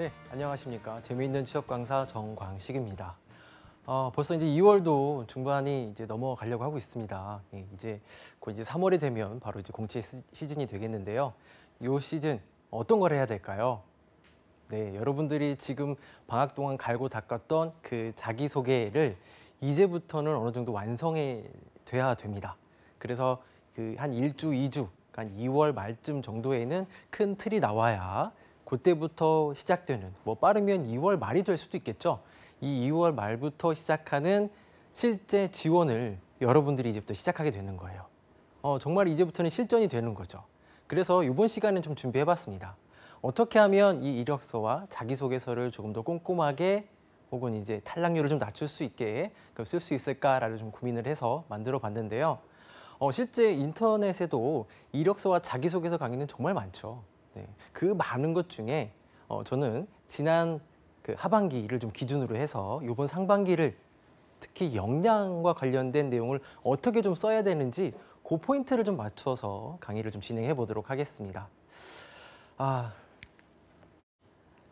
네, 안녕하십니까. 재미있는 취업 강사 정광식입니다. 어, 벌써 이제 2월도 중반이 이제 넘어가려고 하고 있습니다. 예, 이제 곧 이제 3월이 되면 바로 이제 공채 시- 즌이 되겠는데요. 이 시즌 어떤 걸 해야 될까요? 네, 여러분들이 지금 방학 동안 갈고 닦았던 그 자기 소개를 이제부터는 어느 정도 완성해 돼야 됩니다. 그래서 그한1주2주한 2월 그러니까 말쯤 정도에는 큰 틀이 나와야 그때부터 시작되는 뭐 빠르면 2월 말이 될 수도 있겠죠. 이 2월 말부터 시작하는 실제 지원을 여러분들이 이제부터 시작하게 되는 거예요. 어, 정말 이제부터는 실전이 되는 거죠. 그래서 이번 시간은 좀 준비해봤습니다. 어떻게 하면 이 이력서와 자기소개서를 조금 더 꼼꼼하게 혹은 이제 탈락률을 좀 낮출 수 있게 그 쓸수 있을까라는 좀 고민을 해서 만들어 봤는데요. 어, 실제 인터넷에도 이력서와 자기소개서 강의는 정말 많죠. 네, 그 많은 것 중에 어, 저는 지난 그 하반기를 좀 기준으로 해서 이번 상반기를 특히 역량과 관련된 내용을 어떻게 좀 써야 되는지 그 포인트를 좀 맞춰서 강의를 좀 진행해 보도록 하겠습니다. 아,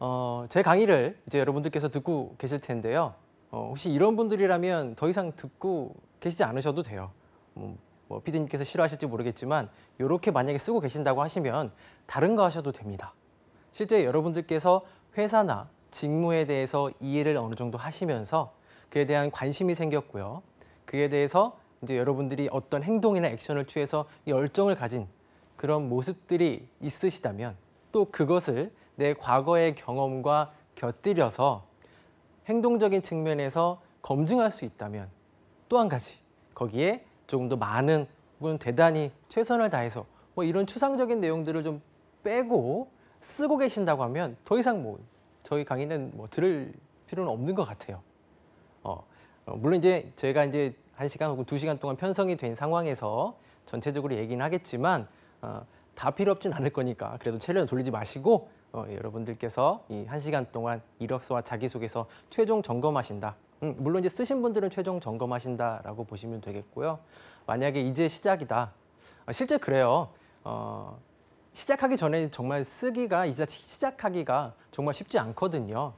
어, 제 강의를 이제 여러분들께서 듣고 계실 텐데요. 어, 혹시 이런 분들이라면 더 이상 듣고 계시지 않으셔도 돼요. 뭐, 뭐 피디님께서 싫어하실지 모르겠지만 이렇게 만약에 쓰고 계신다고 하시면 다른 거 하셔도 됩니다. 실제 여러분들께서 회사나 직무에 대해서 이해를 어느 정도 하시면서 그에 대한 관심이 생겼고요. 그에 대해서 이제 여러분들이 어떤 행동이나 액션을 취해서 열정을 가진 그런 모습들이 있으시다면 또 그것을 내 과거의 경험과 곁들여서 행동적인 측면에서 검증할 수 있다면 또 한 가지 거기에 조금 더 많은 혹은 대단히 최선을 다해서 뭐 이런 추상적인 내용들을 좀 빼고 쓰고 계신다고 하면 더 이상 뭐 저희 강의는 뭐 들을 필요는 없는 것 같아요. 어, 어 물론 이제 제가 이제 한 시간 혹은 두 시간 동안 편성이 된 상황에서 전체적으로 얘기는 하겠지만 어, 다 필요 없진 않을 거니까 그래도 체력을 돌리지 마시고 어, 여러분들께서 이 한 시간 동안 이력서와 자기소개서 최종 점검하신다 음, 물론 이제 쓰신 분들은 최종 점검하신다라고 보시면 되겠고요. 만약에 이제 시작이다. 어, 실제 그래요. 어, 시작하기 전에 정말 쓰기가 이제 시작하기가 정말 쉽지 않거든요.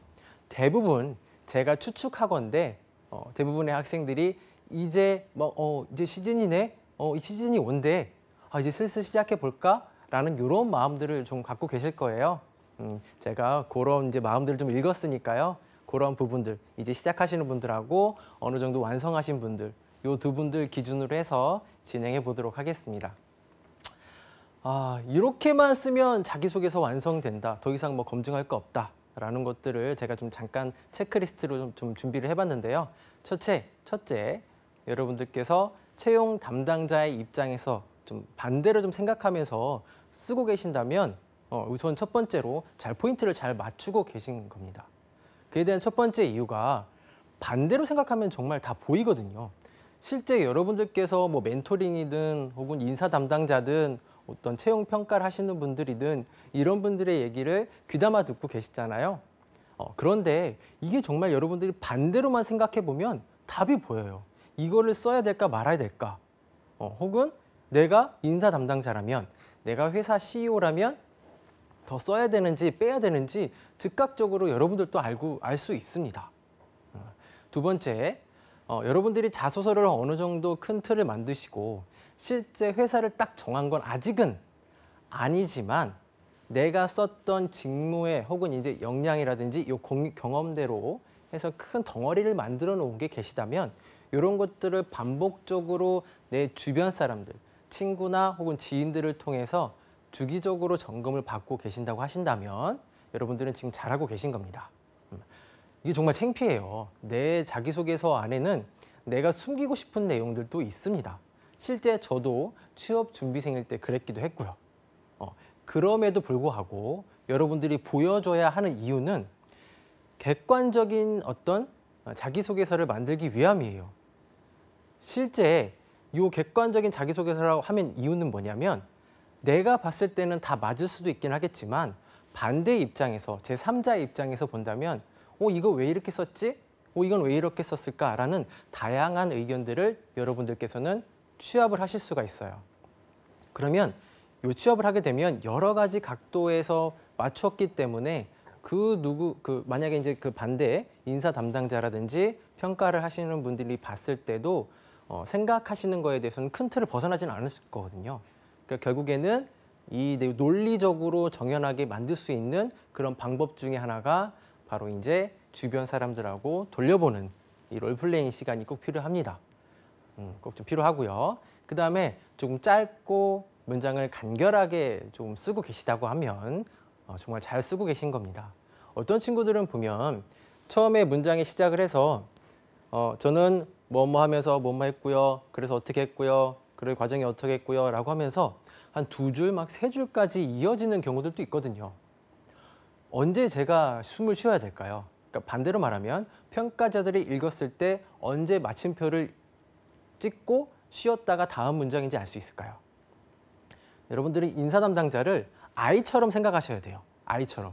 대부분 제가 추측하건데 어, 대부분의 학생들이 이제 뭐 어, 이제 시즌이네, 어, 이 시즌이 온대, 아, 이제 슬슬 시작해 볼까라는 이런 마음들을 좀 갖고 계실 거예요. 음, 제가 그런 이제 마음들을 좀 읽었으니까요. 그런 부분들 이제 시작하시는 분들하고 어느 정도 완성하신 분들 이 두 분들 기준으로 해서 진행해 보도록 하겠습니다. 아, 이렇게만 쓰면 자기소개서 완성된다. 더 이상 뭐 검증할 거 없다. 라는 것들을 제가 좀 잠깐 체크리스트로 좀, 좀 준비를 해봤는데요. 첫째, 첫째, 여러분들께서 채용 담당자의 입장에서 좀 반대로 좀 생각하면서 쓰고 계신다면 어, 우선 첫 번째로 잘 포인트를 잘 맞추고 계신 겁니다. 그에 대한 첫 번째 이유가 반대로 생각하면 정말 다 보이거든요. 실제 여러분들께서 뭐 멘토링이든 혹은 인사 담당자든 어떤 채용 평가를 하시는 분들이든 이런 분들의 얘기를 귀담아 듣고 계시잖아요. 어, 그런데 이게 정말 여러분들이 반대로만 생각해 보면 답이 보여요. 이거를 써야 될까 말아야 될까? 어, 혹은 내가 인사 담당자라면, 내가 회사 CEO라면 더 써야 되는지 빼야 되는지 즉각적으로 여러분들도 알고 알 수 있습니다. 음. 두 번째, 어, 여러분들이 자소서를 어느 정도 큰 틀을 만드시고 실제 회사를 딱 정한 건 아직은 아니지만 내가 썼던 직무에 혹은 이제 역량이라든지 요 경험대로 해서 큰 덩어리를 만들어 놓은 게 계시다면 이런 것들을 반복적으로 내 주변 사람들, 친구나 혹은 지인들을 통해서 주기적으로 점검을 받고 계신다고 하신다면 여러분들은 지금 잘하고 계신 겁니다. 음. 이게 정말 창피해요. 내 자기소개서 안에는 내가 숨기고 싶은 내용들도 있습니다. 실제 저도 취업 준비생일 때 그랬기도 했고요. 어, 그럼에도 불구하고 여러분들이 보여줘야 하는 이유는 객관적인 어떤 자기소개서를 만들기 위함이에요. 실제 이 객관적인 자기소개서라고 하면 이유는 뭐냐면 내가 봤을 때는 다 맞을 수도 있긴 하겠지만 반대 입장에서 제3자의 입장에서 본다면 어 이거 왜 이렇게 썼지? 어 이건 왜 이렇게 썼을까라는 다양한 의견들을 여러분들께서는 취합을 하실 수가 있어요. 그러면 요 취업을 하게 되면 여러 가지 각도에서 맞췄기 때문에 그 누구 그 만약에 이제 그 반대 인사 담당자라든지 평가를 하시는 분들이 봤을 때도 어, 생각하시는 거에 대해서는 큰 틀을 벗어나지는 않을 거거든요. 그러니까 결국에는 이 네, 논리적으로 정연하게 만들 수 있는 그런 방법 중에 하나가 바로 이제 주변 사람들하고 돌려보는 이 롤플레잉 시간이 꼭 필요합니다. 음, 꼭좀 필요하고요. 그 다음에 조금 짧고 문장을 간결하게 좀 쓰고 계시다고 하면 어, 정말 잘 쓰고 계신 겁니다. 어떤 친구들은 보면 처음에 문장에 시작을 해서 어, 저는 뭐 뭐 하면서 뭐 뭐 했고요. 그래서 어떻게 했고요. 그럴 과정이 어떻게 했고요. 라고 하면서 한두 줄, 막 세 줄까지 이어지는 경우들도 있거든요. 언제 제가 숨을 쉬어야 될까요? 그러니까 반대로 말하면 평가자들이 읽었을 때 언제 마침표를 찍고 쉬었다가 다음 문장인지 알 수 있을까요? 여러분들이 인사 담당자를 아이처럼 생각하셔야 돼요. 아이처럼.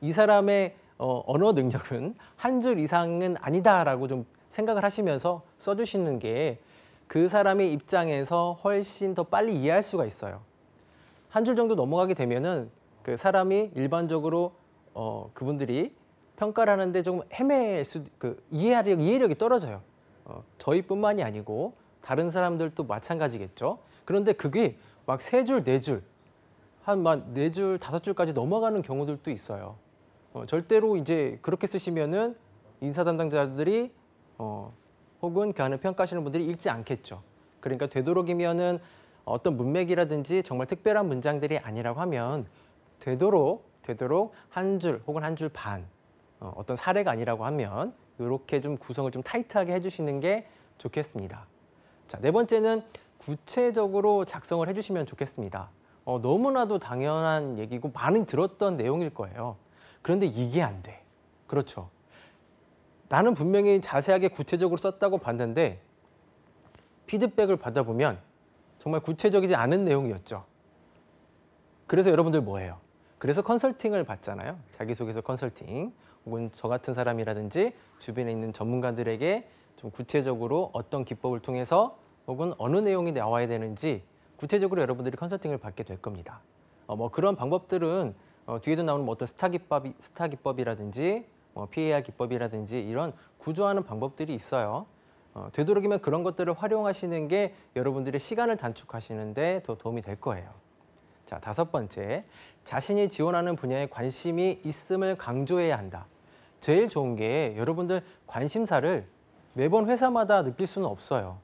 이 사람의 어, 언어 능력은 한 줄 이상은 아니다라고 좀 생각을 하시면서 써주시는 게 그 사람의 입장에서 훨씬 더 빨리 이해할 수가 있어요. 한줄 정도 넘어가게 되면은 그 사람이 일반적으로 어, 그분들이 평가를 하는데 조금 헤맬 수, 그 이해하력, 이해력이 떨어져요. 어, 저희뿐만이 아니고 다른 사람들도 마찬가지겠죠. 그런데 그게 막 세 줄, 네 줄, 한네 막 네 줄, 다섯 줄까지 넘어가는 경우들도 있어요. 어, 절대로 이제 그렇게 쓰시면은 인사 담당자들이 어, 혹은 그안에 평가하시는 분들이 읽지 않겠죠. 그러니까 되도록이면은 어떤 문맥이라든지 정말 특별한 문장들이 아니라고 하면 되도록 되도록 한 줄 혹은 한 줄반 어, 어떤 사례가 아니라고 하면 이렇게 좀 구성을 좀 타이트하게 해주시는 게 좋겠습니다. 자, 네 번째는 구체적으로 작성을 해주시면 좋겠습니다. 어, 너무나도 당연한 얘기고 많이 들었던 내용일 거예요. 그런데 이게 안 돼. 그렇죠. 나는 분명히 자세하게 구체적으로 썼다고 봤는데 피드백을 받아보면 정말 구체적이지 않은 내용이었죠. 그래서 여러분들 뭐예요? 그래서 컨설팅을 받잖아요. 자기소개서 컨설팅 혹은 저 같은 사람이라든지 주변에 있는 전문가들에게 좀 구체적으로 어떤 기법을 통해서 혹은 어느 내용이 나와야 되는지 구체적으로 여러분들이 컨설팅을 받게 될 겁니다. 어, 뭐 그런 방법들은 어, 뒤에도 나오는 뭐 어떤 스타 기법이 스타 기법이라든지 뭐 PAR 기법이라든지 이런 구조하는 방법들이 있어요. 어, 되도록이면 그런 것들을 활용하시는 게 여러분들의 시간을 단축하시는데 더 도움이 될 거예요. 자, 다섯 번째. 자신이 지원하는 분야에 관심이 있음을 강조해야 한다. 제일 좋은 게 여러분들 관심사를 매번 회사마다 느낄 수는 없어요.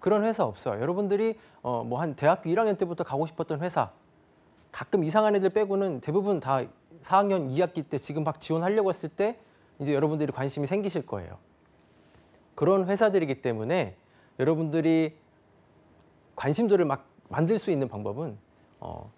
그런 회사 없어요. 여러분들이 어, 뭐한 대학교 1학년 때부터 가고 싶었던 회사 가끔 이상한 애들 빼고는 대부분 다 4학년 2학기 때 지금 막 지원하려고 했을 때 이제 여러분들이 관심이 생기실 거예요. 그런 회사들이기 때문에 여러분들이 관심도를 막 만들 수 있는 방법은 어,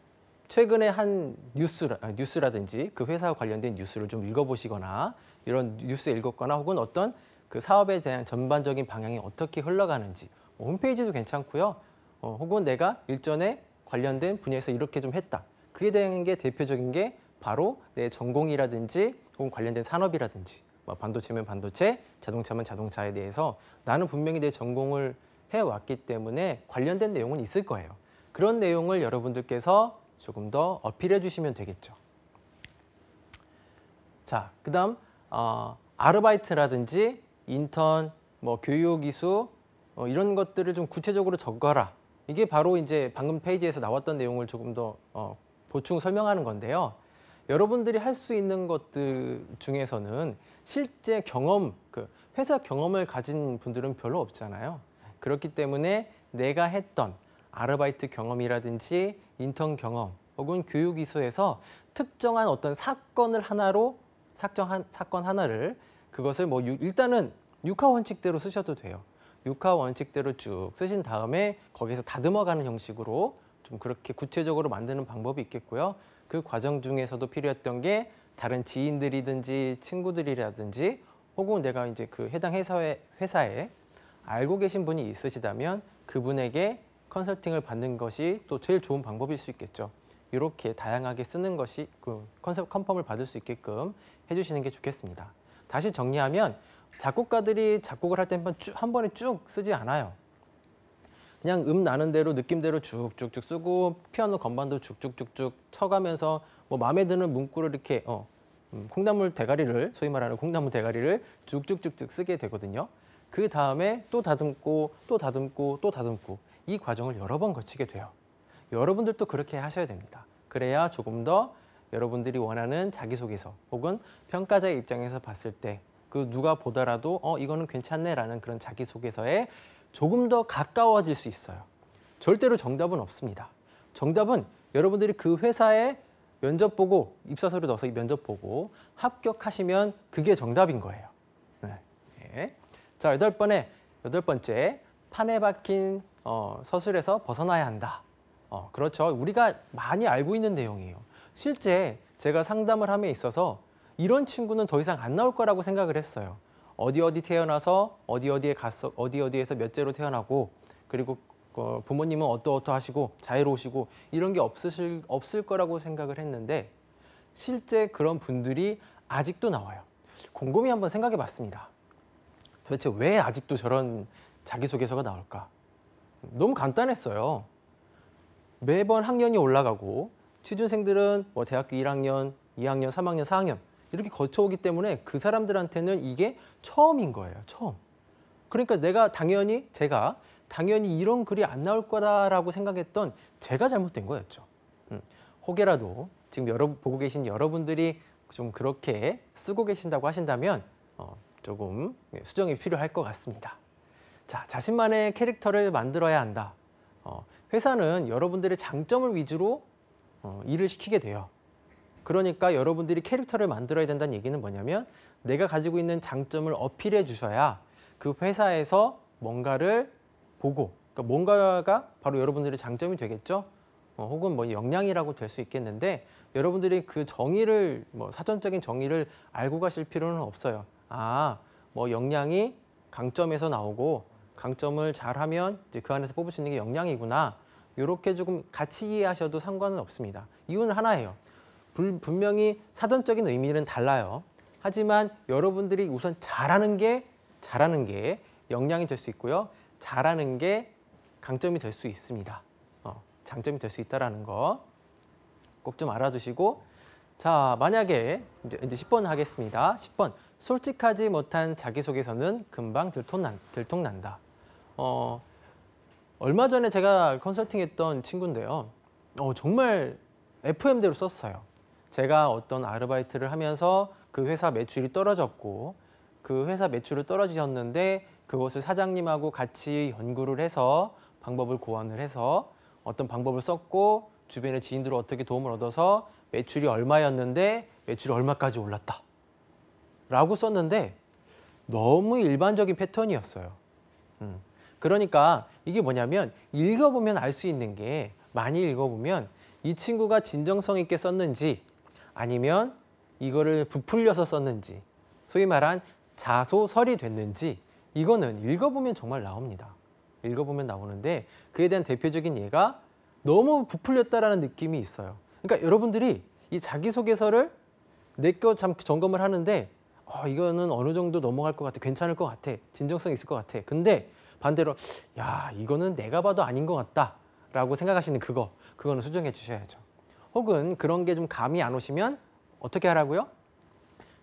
최근에 한 뉴스라, 아, 뉴스라든지 그 회사와 관련된 뉴스를 좀 읽어보시거나 이런 뉴스 읽었거나 혹은 어떤 그 사업에 대한 전반적인 방향이 어떻게 흘러가는지 뭐 홈페이지도 괜찮고요. 어, 혹은 내가 일전에 관련된 분야에서 이렇게 좀 했다. 그에 대한 게 대표적인 게 바로 내 전공이라든지 혹은 관련된 산업이라든지 뭐 반도체면 반도체, 자동차면 자동차에 대해서 나는 분명히 내 전공을 해왔기 때문에 관련된 내용은 있을 거예요. 그런 내용을 여러분들께서 조금 더 어필해 주시면 되겠죠. 자, 그 다음 어, 아르바이트라든지 인턴, 뭐 교육이수 어, 이런 것들을 좀 구체적으로 적어라. 이게 바로 이제 방금 페이지에서 나왔던 내용을 조금 더 어, 보충 설명하는 건데요. 여러분들이 할 수 있는 것들 중에서는 실제 경험, 그 회사 경험을 가진 분들은 별로 없잖아요. 그렇기 때문에 내가 했던 아르바이트 경험이라든지 인턴 경험 혹은 교육이수에서 특정한 어떤 사건을 하나로 삭정한 사건 하나를 그것을 뭐 유, 일단은 육하 원칙대로 쓰셔도 돼요. 육하 원칙대로 쭉 쓰신 다음에 거기서 다듬어가는 형식으로 좀 그렇게 구체적으로 만드는 방법이 있겠고요. 그 과정 중에서도 필요했던 게 다른 지인들이든지 친구들이라든지 혹은 내가 이제 그 해당 회사에, 회사에 알고 계신 분이 있으시다면 그분에게 컨설팅을 받는 것이 또 제일 좋은 방법일 수 있겠죠. 이렇게 다양하게 쓰는 것이 그 컨셉 컨펌을 받을 수 있게끔 해주시는 게 좋겠습니다. 다시 정리하면 작곡가들이 작곡을 할 때 한 번에 쭉 쓰지 않아요. 그냥 음 나는 대로 느낌대로 쭉쭉쭉 쓰고 피아노 건반도 쭉쭉쭉쭉 쳐가면서 뭐 마음에 드는 문구를 이렇게 어 음, 콩나물 대가리를 소위 말하는 콩나물 대가리를 쭉쭉쭉쭉 쓰게 되거든요. 그 다음에 또 다듬고 또 다듬고 또 다듬고 이 과정을 여러 번 거치게 돼요. 여러분들도 그렇게 하셔야 됩니다. 그래야 조금 더 여러분들이 원하는 자기소개서 혹은 평가자의 입장에서 봤을 때 그 누가 보더라도 어 이거는 괜찮네라는 그런 자기소개서에 조금 더 가까워질 수 있어요. 절대로 정답은 없습니다. 정답은 여러분들이 그 회사에 면접 보고 입사서를 넣어서 면접 보고 합격하시면 그게 정답인 거예요. 네. 예. 자 여덟 번에 여덟 번째 판에 박힌 어, 서술에서 벗어나야 한다. 어, 그렇죠. 우리가 많이 알고 있는 내용이에요. 실제 제가 상담을 함에 있어서 이런 친구는 더 이상 안 나올 거라고 생각을 했어요. 어디 어디 태어나서 어디 어디에 갔어 어디 어디에서 몇째로 태어나고 그리고 어, 부모님은 어떠어떠 하시고 자유로우시고 이런 게 없으실 없을 거라고 생각을 했는데 실제 그런 분들이 아직도 나와요. 곰곰이 한번 생각해 봤습니다. 도대체 왜 아직도 저런 자기소개서가 나올까? 너무 간단했어요. 매번 학년이 올라가고 취준생들은 뭐 대학교 1학년, 2학년, 3학년, 4학년 이렇게 거쳐오기 때문에 그 사람들한테는 이게 처음인 거예요. 처음. 그러니까 내가 당연히 제가 당연히 이런 글이 안 나올 거다라고 생각했던 제가 잘못된 거였죠. 음, 혹여라도 지금 여러 분 보고 계신 여러분들이 좀 그렇게 쓰고 계신다고 하신다면 어, 조금 수정이 필요할 것 같습니다. 자, 자신만의 캐릭터를 만들어야 한다. 어, 회사는 여러분들의 장점을 위주로 어, 일을 시키게 돼요. 그러니까 여러분들이 캐릭터를 만들어야 된다는 얘기는 뭐냐면 내가 가지고 있는 장점을 어필해 주셔야 그 회사에서 뭔가를 보고 그러니까 뭔가가 바로 여러분들의 장점이 되겠죠. 어, 혹은 뭐 역량이라고 될 수 있겠는데 여러분들이 그 정의를 뭐 사전적인 정의를 알고 가실 필요는 없어요. 아, 뭐 역량이 강점에서 나오고 강점을 잘하면 이제 그 안에서 뽑을 수 있는 게 역량이구나. 이렇게 조금 같이 이해하셔도 상관은 없습니다. 이유는 하나예요. 분명히 사전적인 의미는 달라요. 하지만 여러분들이 우선 잘하는 게 잘하는 게 역량이 될 수 있고요. 잘하는 게 강점이 될 수 있습니다. 어, 장점이 될 수 있다라는 거 꼭 좀 알아두시고 자 만약에 이제, 이제 10번 하겠습니다. 10번 솔직하지 못한 자기소개서는 금방 들통난, 들통난다. 어, 얼마 전에 제가 컨설팅했던 친구인데요. 어, 정말 FM대로 썼어요. 제가 어떤 아르바이트를 하면서 그 회사 매출이 떨어졌고 그 회사 매출을 떨어지셨는데 그것을 사장님하고 같이 연구를 해서 방법을 고안을 해서 어떤 방법을 썼고 주변의 지인들 어떻게 도움을 얻어서 매출이 얼마였는데 매출이 얼마까지 올랐다 라고 썼는데 너무 일반적인 패턴이었어요 음. 그러니까 이게 뭐냐면 읽어보면 알 수 있는 게 많이 읽어보면 이 친구가 진정성 있게 썼는지 아니면 이거를 부풀려서 썼는지 소위 말한 자소설이 됐는지 이거는 읽어보면 정말 나옵니다. 읽어보면 나오는데 그에 대한 대표적인 예가 너무 부풀렸다라는 느낌이 있어요. 그러니까 여러분들이 이 자기소개서를 내거 점검을 하는데 어, 이거는 어느 정도 넘어갈 것 같아, 괜찮을 것 같아, 진정성 있을 것 같아. 근데 반대로 야 이거는 내가 봐도 아닌 것 같다라고 생각하시는 그거, 그거는 수정해 주셔야죠. 혹은 그런 게 좀 감이 안 오시면 어떻게 하라고요?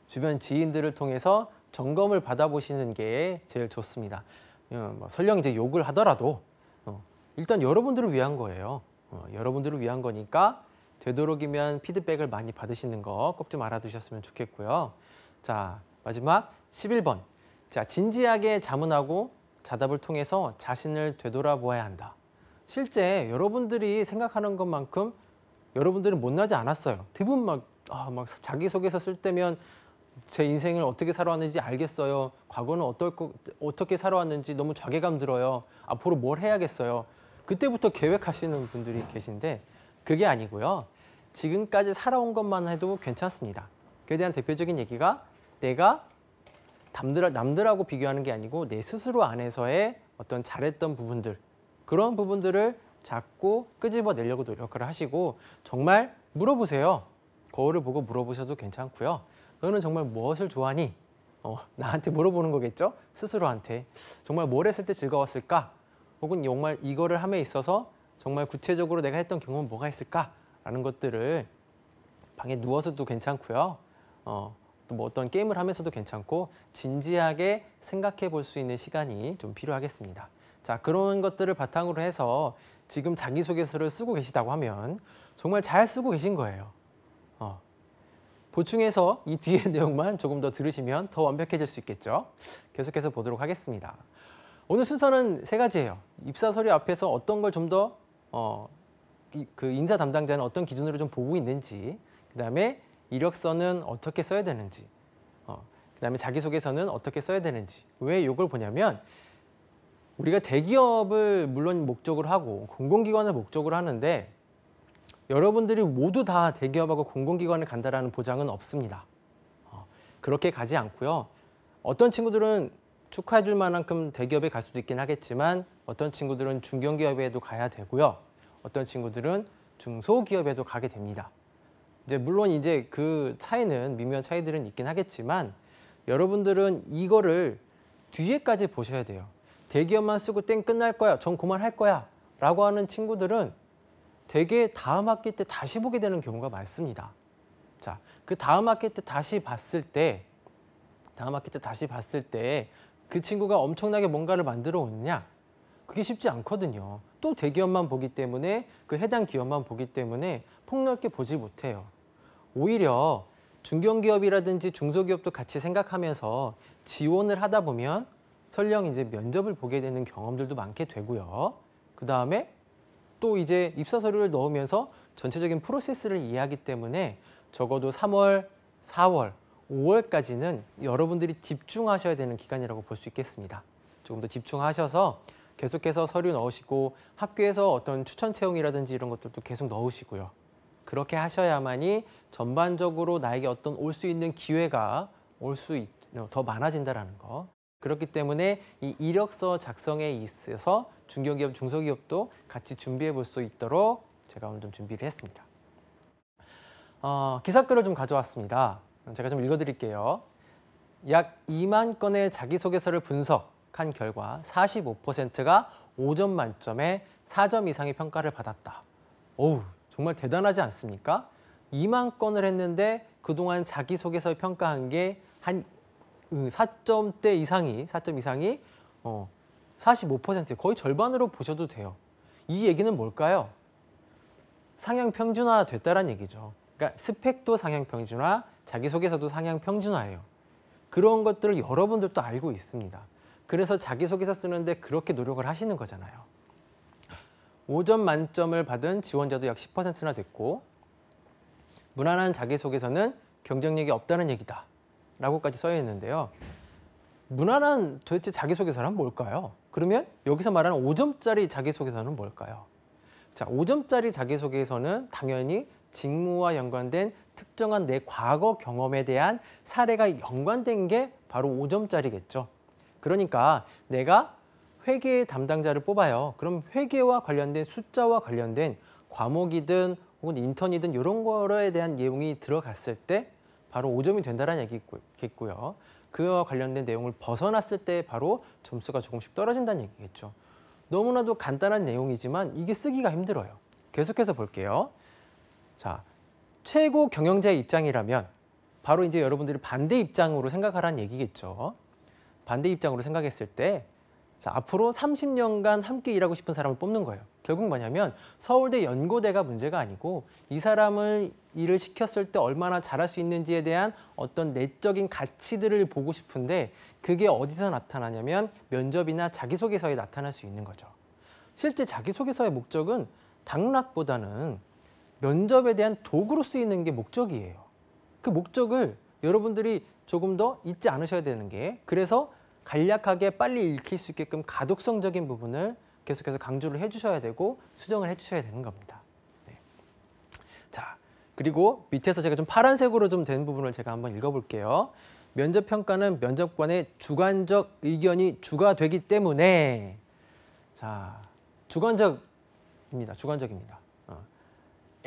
주변 지인들을 통해서 점검을 받아보시는 게 제일 좋습니다. 어, 뭐 설령 이제 욕을 하더라도 어, 일단 여러분들을 위한 거예요. 어, 여러분들을 위한 거니까 되도록이면 피드백을 많이 받으시는 거 꼭 좀 알아두셨으면 좋겠고요. 자, 마지막 11번. 자, 진지하게 자문하고 자답을 통해서 자신을 되돌아보아야 한다. 실제 여러분들이 생각하는 것만큼 여러분들은 못나지 않았어요. 대부분 막, 아, 막 자기소개서 쓸 때면 제 인생을 어떻게 살아왔는지 알겠어요. 과거는 어떨 거, 어떻게 살아왔는지 너무 자괴감 들어요. 앞으로 뭘 해야겠어요. 그때부터 계획하시는 분들이 계신데 그게 아니고요. 지금까지 살아온 것만 해도 괜찮습니다. 그에 대한 대표적인 얘기가 내가 남들, 남들하고 비교하는 게 아니고 내 스스로 안에서의 어떤 잘했던 부분들 그런 부분들을 잡고 끄집어내려고 노력을 하시고 정말 물어보세요. 거울을 보고 물어보셔도 괜찮고요. 너는 정말 무엇을 좋아하니? 어, 나한테 물어보는 거겠죠? 스스로한테. 정말 뭘 했을 때 즐거웠을까? 혹은 정말 이거를 함에 있어서 정말 구체적으로 내가 했던 경험은 뭐가 있을까? 라는 것들을 방에 누워서도 괜찮고요. 어, 또뭐 어떤 게임을 하면서도 괜찮고 진지하게 생각해 볼 수 있는 시간이 좀 필요하겠습니다. 자, 그런 것들을 바탕으로 해서 지금 자기소개서를 쓰고 계시다고 하면 정말 잘 쓰고 계신 거예요. 어. 보충해서 이 뒤에 내용만 조금 더 들으시면 더 완벽해질 수 있겠죠. 계속해서 보도록 하겠습니다. 오늘 순서는 세 가지예요. 입사 서류 앞에서 어떤 걸 좀더 어, 그 인사 담당자는 어떤 기준으로 좀 보고 있는지, 그 다음에 이력서는 어떻게 써야 되는지, 어, 그 다음에 자기소개서는 어떻게 써야 되는지. 왜 이걸 보냐면 우리가 대기업을 물론 목적으로 하고 공공기관을 목적으로 하는데 여러분들이 모두 다 대기업하고 공공기관을 간다라는 보장은 없습니다. 어, 그렇게 가지 않고요. 어떤 친구들은 축하해 줄 만큼 대기업에 갈 수도 있긴 하겠지만 어떤 친구들은 중견기업에도 가야 되고요. 어떤 친구들은 중소기업에도 가게 됩니다. 이제 물론 이제 그 차이는 미묘한 차이들은 있긴 하겠지만 여러분들은 이거를 뒤에까지 보셔야 돼요. 대기업만 쓰고 땡 끝날 거야. 전 그만할 거야. 라고 하는 친구들은 대개 다음 학기 때 다시 보게 되는 경우가 많습니다. 자, 그 다음 학기 때 다시 봤을 때 다음 학기 때 다시 봤을 때 그 친구가 엄청나게 뭔가를 만들어 오느냐? 그게 쉽지 않거든요. 또 대기업만 보기 때문에 그 해당 기업만 보기 때문에 폭넓게 보지 못해요. 오히려 중견기업이라든지 중소기업도 같이 생각하면서 지원을 하다 보면 설령 이제 면접을 보게 되는 경험들도 많게 되고요. 그 다음에 또 이제 입사 서류를 넣으면서 전체적인 프로세스를 이해하기 때문에 적어도 3월, 4월, 5월까지는 여러분들이 집중하셔야 되는 기간이라고 볼 수 있겠습니다. 조금 더 집중하셔서 계속해서 서류 넣으시고 학교에서 어떤 추천 채용이라든지 이런 것들도 계속 넣으시고요. 그렇게 하셔야만이 전반적으로 나에게 어떤 올 수 있는 기회가 올수더 많아진다라는 거 그렇기 때문에 이 이력서 작성에 있어서 중견기업, 중소기업도 같이 준비해 볼 수 있도록 제가 오늘 좀 준비를 했습니다. 어, 기사글을 좀 가져왔습니다. 제가 좀 읽어드릴게요. 약 2만 건의 자기소개서를 분석한 결과 45%가 5점 만점에 4점 이상의 평가를 받았다. 어우, 정말 대단하지 않습니까? 2만 건을 했는데 그동안 자기소개서 평가한 게한 4점대 그 이상이 4점 이상이 45% 어, 거의 절반으로 보셔도 돼요. 이 얘기는 뭘까요? 상향 평준화 됐다는 라 얘기죠. 그러니까 스펙도 상향 평준화, 자기소개서도 상향 평준화예요. 그런 것들을 여러분들도 알고 있습니다. 그래서 자기소개서 쓰는데 그렇게 노력을 하시는 거잖아요. 5점 만점을 받은 지원자도 약 10%나 됐고 무난한 자기소개서는 경쟁력이 없다는 얘기다. 라고까지 써 있는데요. 무난한 도대체 자기소개서란 뭘까요? 그러면 여기서 말하는 5점짜리 자기소개서는 뭘까요? 자, 5점짜리 자기소개서는 당연히 직무와 연관된 특정한 내 과거 경험에 대한 사례가 연관된 게 바로 5점짜리겠죠. 그러니까 내가 회계 의 담당자를 뽑아요. 그럼 회계와 관련된 숫자와 관련된 과목이든 혹은 인턴이든 이런 거에 대한 내용이 들어갔을 때 바로 5점이 된다는 얘기겠고요. 그와 관련된 내용을 벗어났을 때 바로 점수가 조금씩 떨어진다는 얘기겠죠. 너무나도 간단한 내용이지만 이게 쓰기가 힘들어요. 계속해서 볼게요. 자, 최고 경영자의 입장이라면 바로 이제 여러분들이 반대 입장으로 생각하라는 얘기겠죠. 반대 입장으로 생각했을 때 자, 앞으로 30년간 함께 일하고 싶은 사람을 뽑는 거예요. 결국 뭐냐면 서울대 연고대가 문제가 아니고 이 사람을 일을 시켰을 때 얼마나 잘할 수 있는지에 대한 어떤 내적인 가치들을 보고 싶은데 그게 어디서 나타나냐면 면접이나 자기소개서에 나타날 수 있는 거죠. 실제 자기소개서의 목적은 당락보다는 면접에 대한 도구로 쓰이는 게 목적이에요. 그 목적을 여러분들이 조금 더 잊지 않으셔야 되는 게 그래서 간략하게 빨리 읽힐 수 있게끔 가독성적인 부분을 계속해서 강조를 해주셔야 되고 수정을 해주셔야 되는 겁니다. 네. 자, 그리고 밑에서 제가 좀 파란색으로 좀 된 부분을 제가 한번 읽어볼게요. 면접 평가는 면접관의 주관적 의견이 주가 되기 때문에 자 주관적입니다. 주관적입니다. 어.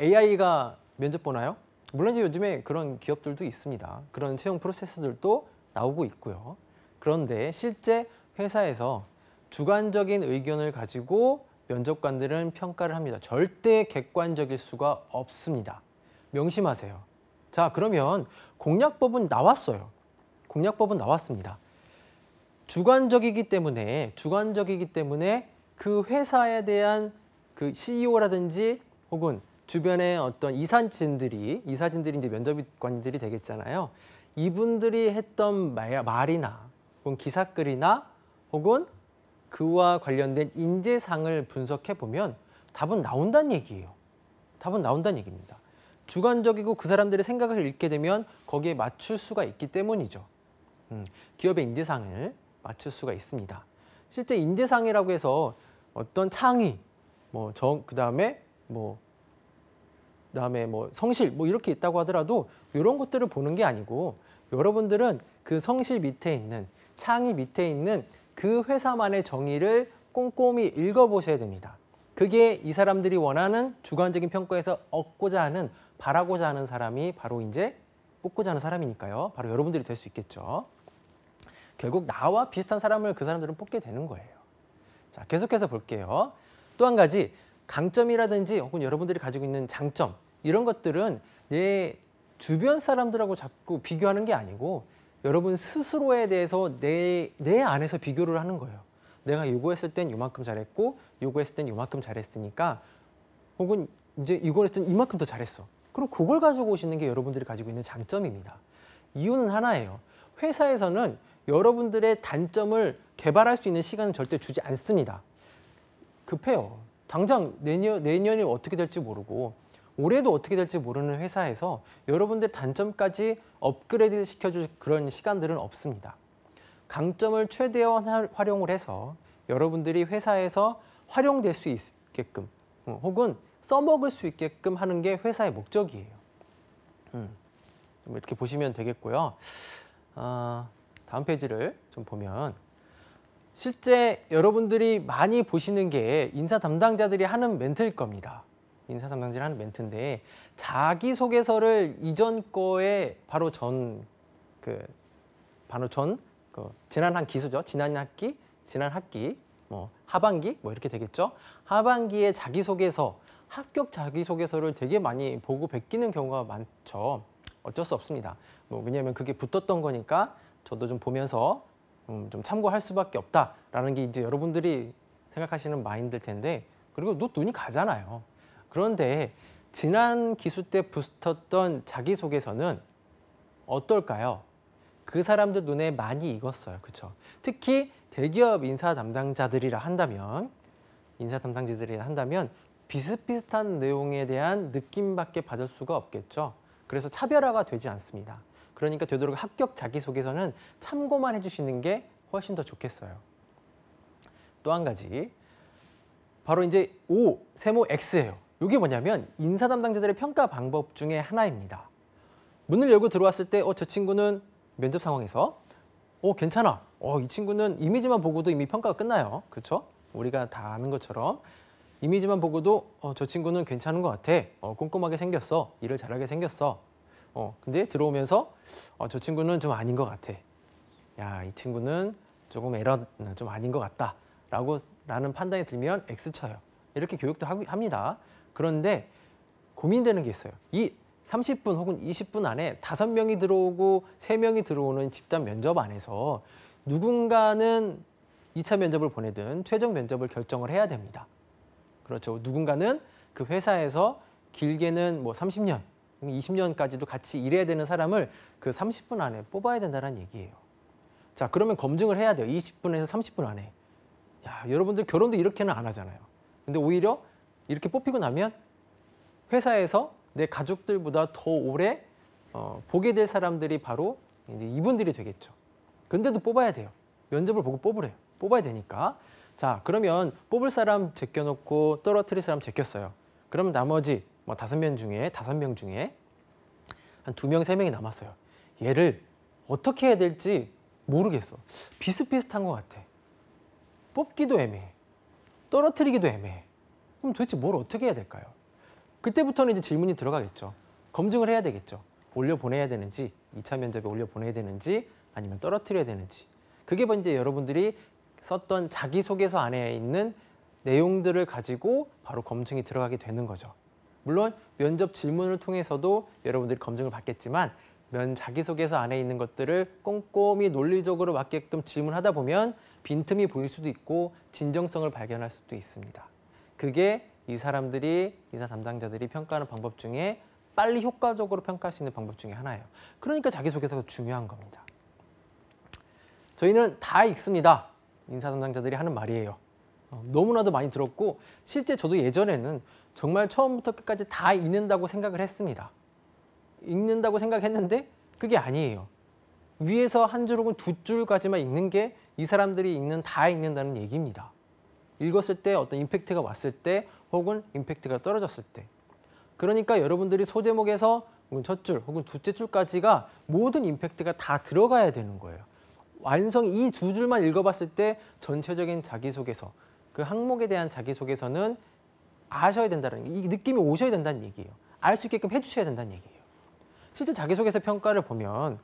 AI가 면접 보나요? 물론 이제 요즘에 그런 기업들도 있습니다. 그런 채용 프로세스들도 나오고 있고요. 그런데 실제 회사에서 주관적인 의견을 가지고 면접관들은 평가를 합니다. 절대 객관적일 수가 없습니다. 명심하세요. 자, 그러면 공약법은 나왔어요. 공약법은 나왔습니다. 주관적이기 때문에 주관적이기 때문에 그 회사에 대한 그 CEO라든지 혹은 주변의 어떤 이사진들이 이사진들이 이제 면접관들이 되겠잖아요. 이분들이 했던 말, 이나 혹은 기사글이나 혹은 그와 관련된 인재상을 분석해 보면 답은 나온다는 얘기예요. 답은 나온다는 얘기입니다. 주관적이고 그 사람들의 생각을 읽게 되면 거기에 맞출 수가 있기 때문이죠. 음, 기업의 인재상을 맞출 수가 있습니다. 실제 인재상이라고 해서 어떤 창의, 뭐 정, 그다음에 뭐다음에뭐 성실 뭐 이렇게 있다고 하더라도 이런 것들을 보는 게 아니고 여러분들은 그 성실 밑에 있는 창의 밑에 있는 그 회사만의 정의를 꼼꼼히 읽어보셔야 됩니다. 그게 이 사람들이 원하는 주관적인 평가에서 얻고자 하는 바라고자 하는 사람이 바로 이제 뽑고자 하는 사람이니까요. 바로 여러분들이 될 수 있겠죠. 결국 나와 비슷한 사람을 그 사람들은 뽑게 되는 거예요. 자, 계속해서 볼게요. 또 한 가지 강점이라든지 혹은 여러분들이 가지고 있는 장점 이런 것들은 내 주변 사람들하고 자꾸 비교하는 게 아니고 여러분 스스로에 대해서 내, 내 안에서 비교를 하는 거예요. 내가 요구했을땐 요만큼 잘했고 요구했을땐 요만큼 잘했으니까 혹은 이제 이걸 했을 땐 이만큼 더 잘했어. 그리고 그걸 가지고 오시는 게 여러분들이 가지고 있는 장점입니다. 이유는 하나예요. 회사에서는 여러분들의 단점을 개발할 수 있는 시간은 절대 주지 않습니다. 급해요. 당장 내년, 내년이 어떻게 될지 모르고 올해도 어떻게 될지 모르는 회사에서 여러분들 단점까지 업그레이드 시켜줄 그런 시간들은 없습니다. 강점을 최대한 활용을 해서 여러분들이 회사에서 활용될 수 있게끔 어, 혹은 써먹을 수 있게끔 하는 게 회사의 목적이에요. 음, 이렇게 보시면 되겠고요. 어, 다음 페이지를 좀 보면 실제 여러분들이 많이 보시는 게 인사 담당자들이 하는 멘트일 겁니다. 인사 담당자들이 하는 멘트인데 자기소개서를 이전 거에 바로 전, 그, 바로 전, 그, 지난 한 기수죠. 지난 학기, 지난 학기, 뭐, 하반기, 뭐 이렇게 되겠죠. 하반기에 자기소개서 합격 자기소개서를 되게 많이 보고 베끼는 경우가 많죠. 어쩔 수 없습니다. 뭐 왜냐하면 그게 붙었던 거니까 저도 좀 보면서 음, 좀 참고할 수밖에 없다라는 게 이제 여러분들이 생각하시는 마인드일 텐데 그리고 또 눈이 가잖아요. 그런데 지난 기수 때 붙었던 자기소개서는 어떨까요? 그 사람들 눈에 많이 익었어요. 그렇죠? 특히 대기업 인사 담당자들이라 한다면 인사 담당자들이라 한다면 비슷비슷한 내용에 대한 느낌밖에 받을 수가 없겠죠. 그래서 차별화가 되지 않습니다. 그러니까 되도록 합격 자기소개서는 참고만 해주시는 게 훨씬 더 좋겠어요. 또 한 가지, 바로 이제 O, 세모 X예요. 이게 뭐냐면 인사 담당자들의 평가 방법 중에 하나입니다. 문을 열고 들어왔을 때, 어, 저 친구는 면접 상황에서, 어, 괜찮아. 어, 이 친구는 이미지만 보고도 이미 평가가 끝나요. 그렇죠? 우리가 다 아는 것처럼 이미지만 보고도 어, 저 친구는 괜찮은 것 같아. 어, 꼼꼼하게 생겼어. 일을 잘하게 생겼어. 어, 근데 들어오면서 어, 저 친구는 좀 아닌 것 같아. 야, 이 친구는 조금 에러 음, 좀 아닌 것 같다. 라고 라는 판단이 들면 X쳐요. 이렇게 교육도 하고, 합니다. 그런데 고민되는 게 있어요. 이 30분 혹은 20분 안에 5 명이 들어오고 3명이 들어오는 집단 면접 안에서 누군가는 2차 면접을 보내든 최종 면접을 결정을 해야 됩니다. 그렇죠. 누군가는 그 회사에서 길게는 뭐 30년, 20년까지도 같이 일해야 되는 사람을 그 30분 안에 뽑아야 된다는 얘기예요. 자, 그러면 검증을 해야 돼요. 20분에서 30분 안에. 야, 여러분들 결혼도 이렇게는 안 하잖아요. 근데 오히려 이렇게 뽑히고 나면 회사에서 내 가족들보다 더 오래 어, 보게 될 사람들이 바로 이제 이분들이 되겠죠. 근데도 뽑아야 돼요. 면접을 보고 뽑으래요. 뽑아야 되니까. 자, 그러면 뽑을 사람 제껴놓고 떨어뜨릴 사람 제꼈어요. 그러면 나머지 뭐 다섯 명 중에 다섯 명 중에 한 두 명, 세 명이 남았어요. 얘를 어떻게 해야 될지 모르겠어. 비슷비슷한 것 같아. 뽑기도 애매해. 떨어뜨리기도 애매해. 그럼 도대체 뭘 어떻게 해야 될까요? 그때부터는 이제 질문이 들어가겠죠. 검증을 해야 되겠죠. 올려보내야 되는지, 2차 면접에 올려보내야 되는지, 아니면 떨어뜨려야 되는지. 그게 이제 여러분들이 썼던 자기소개서 안에 있는 내용들을 가지고 바로 검증이 들어가게 되는 거죠. 물론 면접 질문을 통해서도 여러분들이 검증을 받겠지만 면 자기소개서 안에 있는 것들을 꼼꼼히 논리적으로 맞게끔 질문하다 보면 빈틈이 보일 수도 있고 진정성을 발견할 수도 있습니다. 그게 이 사람들이 인사 담당자들이 평가하는 방법 중에 빨리 효과적으로 평가할 수 있는 방법 중에 하나예요. 그러니까 자기소개서가 중요한 겁니다. 저희는 다 읽습니다. 인사 담당자들이 하는 말이에요. 어, 너무나도 많이 들었고 실제 저도 예전에는 정말 처음부터 끝까지 다 읽는다고 생각을 했습니다. 읽는다고 생각했는데 그게 아니에요. 위에서 한 줄 혹은 두 줄까지만 읽는 게 이 사람들이 읽는 다 읽는다는 얘기입니다. 읽었을 때 어떤 임팩트가 왔을 때 혹은 임팩트가 떨어졌을 때 그러니까 여러분들이 소제목에서 첫 줄 혹은 두째 줄까지가 모든 임팩트가 다 들어가야 되는 거예요. 완성 이 두 줄만 읽어봤을 때 전체적인 자기소개서 그 항목에 대한 자기소개서는 아셔야 된다는 이 느낌이 오셔야 된다는 얘기예요. 알 수 있게끔 해주셔야 된다는 얘기예요. 실제 자기소개서 평가를 보면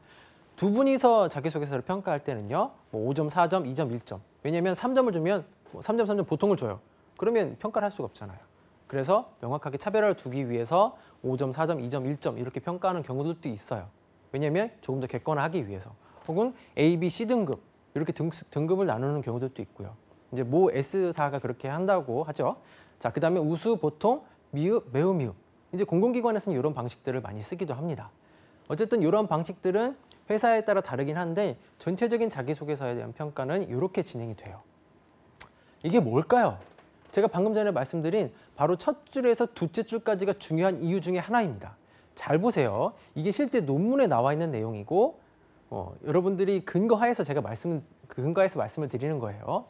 두 분이서 자기소개서를 평가할 때는요. 뭐 5점, 4점, 2점, 1점. 왜냐하면 3점을 주면 뭐 3점, 3점 보통을 줘요. 그러면 평가를 할 수가 없잖아요. 그래서 명확하게 차별화를 두기 위해서 5점, 4점, 2점, 1점 이렇게 평가하는 경우들도 있어요. 왜냐하면 조금 더 객관화하기 위해서. 혹은 A, B, C 등급 이렇게 등, 등급을 나누는 경우들도 있고요. 이제 모 S사가 그렇게 한다고 하죠. 자, 그다음에 우수, 보통, 미흡, 매우 미흡. 이제 공공기관에서는 이런 방식들을 많이 쓰기도 합니다. 어쨌든 이런 방식들은 회사에 따라 다르긴 한데 전체적인 자기소개서에 대한 평가는 이렇게 진행이 돼요. 이게 뭘까요? 제가 방금 전에 말씀드린 바로 첫 줄에서 두째 줄까지가 중요한 이유 중에 하나입니다. 잘 보세요. 이게 실제 논문에 나와 있는 내용이고 어, 여러분들이 근거하에서 제가 말씀 그 근거하에서 말씀을 드리는 거예요.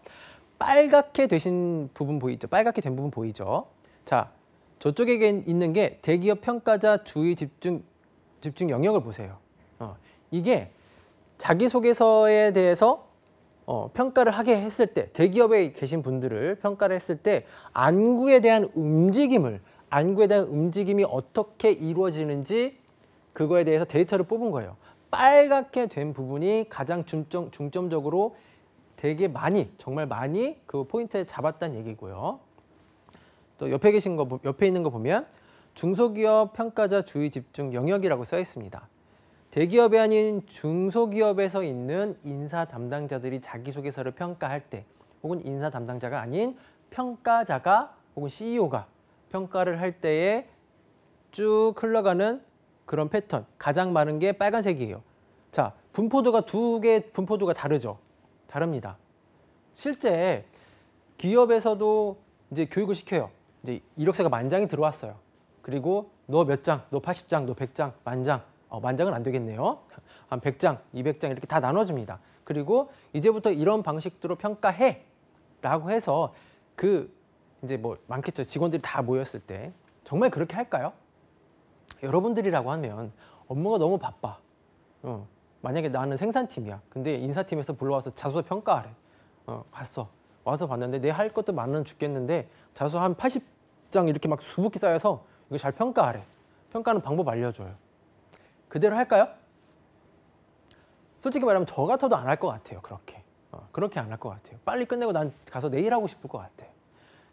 빨갛게 되신 부분 보이죠? 빨갛게 된 부분 보이죠? 자, 저쪽에 있는 게 대기업 평가자 주의 집중 집중 영역을 보세요. 어, 이게 자기소개서에 대해서 어, 평가를 하게 했을 때 대기업에 계신 분들을 평가를 했을 때 안구에 대한 움직임을 안구에 대한 움직임이 어떻게 이루어지는지 그거에 대해서 데이터를 뽑은 거예요. 빨갛게 된 부분이 가장 중점, 중점적으로 되게 많이 정말 많이 그 포인트에 잡았다는 얘기고요. 또 옆에 계신 거 옆에 있는 거 보면 중소기업 평가자 주의 집중 영역이라고 써 있습니다. 대기업이 아닌 중소기업에서 있는 인사 담당자들이 자기소개서를 평가할 때 혹은 인사 담당자가 아닌 평가자가 혹은 CEO가 평가를 할 때에 쭉 흘러가는 그런 패턴 가장 많은 게 빨간색이에요. 자 분포도가 두 개 분포도가 다르죠. 다릅니다. 실제 기업에서도 이제 교육을 시켜요. 이제 이력서가 만 장이 들어왔어요. 그리고 너 몇 장, 너 80장, 너 100장, 만 장. 어, 만 장은 안 되겠네요. 한 100장, 200장 이렇게 다 나눠줍니다. 그리고 이제부터 이런 방식대로 평가해 라고 해서 그 이제 뭐 많겠죠. 직원들이 다 모였을 때 정말 그렇게 할까요? 여러분들이라고 하면 업무가 너무 바빠. 어, 만약에 나는 생산팀이야. 근데 인사팀에서 불러와서 자소서 평가하래. 어, 갔어. 와서 봤는데 내 할 것도 많은 죽겠는데 자소서 한 80장 이렇게 막 수북히 쌓여서 이거 잘 평가하래. 평가는 방법 알려줘요. 그대로 할까요? 솔직히 말하면 저 같아도 안 할 것 같아요. 그렇게. 어, 그렇게 안 할 것 같아요. 빨리 끝내고 난 가서 내일 하고 싶을 것 같아요.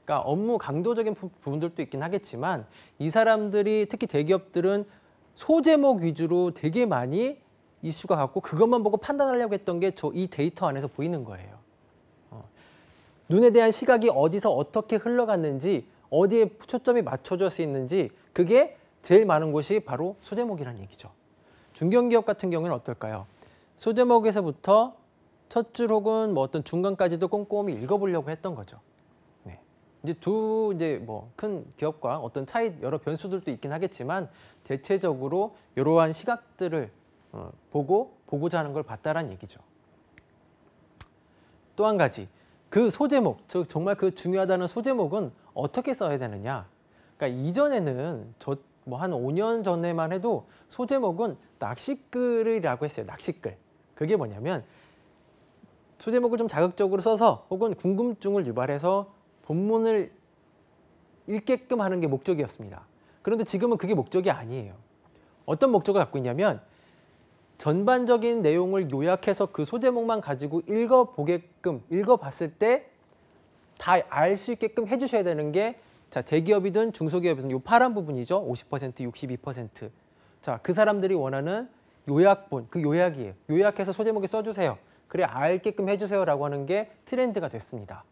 그러니까 업무 강도적인 부분들도 있긴 하겠지만 이 사람들이 특히 대기업들은 소제목 위주로 되게 많이 이슈가 갖고 그것만 보고 판단하려고 했던 게 저 이 데이터 안에서 보이는 거예요. 어. 눈에 대한 시각이 어디서 어떻게 흘러갔는지 어디에 초점이 맞춰져서 있는지 그게 제일 많은 곳이 바로 소제목이라는 얘기죠. 중견기업 같은 경우는 어떨까요? 소제목에서부터 첫 줄 혹은 뭐 어떤 중간까지도 꼼꼼히 읽어보려고 했던 거죠. 이제 두 이제 뭐 큰 기업과 어떤 차이 여러 변수들도 있긴 하겠지만 대체적으로 이러한 시각들을 어, 보고 보고자 하는 걸 봤다라는 얘기죠. 또 한 가지 그 소제목 즉 정말 그 중요하다는 소제목은 어떻게 써야 되느냐. 그러니까 이전에는 저 뭐 한 5년 전에만 해도 소제목은 낚시글이라고 했어요. 낚시글. 그게 뭐냐면 소제목을 좀 자극적으로 써서 혹은 궁금증을 유발해서 본문을 읽게끔 하는 게 목적이었습니다. 그런데 지금은 그게 목적이 아니에요. 어떤 목적을 갖고 있냐면 전반적인 내용을 요약해서 그 소제목만 가지고 읽어보게끔 읽어봤을 때 다 알 수 있게끔 해주셔야 되는 게 자, 대기업이든 중소기업이든 이 파란 부분이죠. 50%, 62%. 자, 그 사람들이 원하는 요약본, 그 요약이에요. 요약해서 소제목에 써주세요. 그래 알게끔 해주세요라고 하는 게 트렌드가 됐습니다.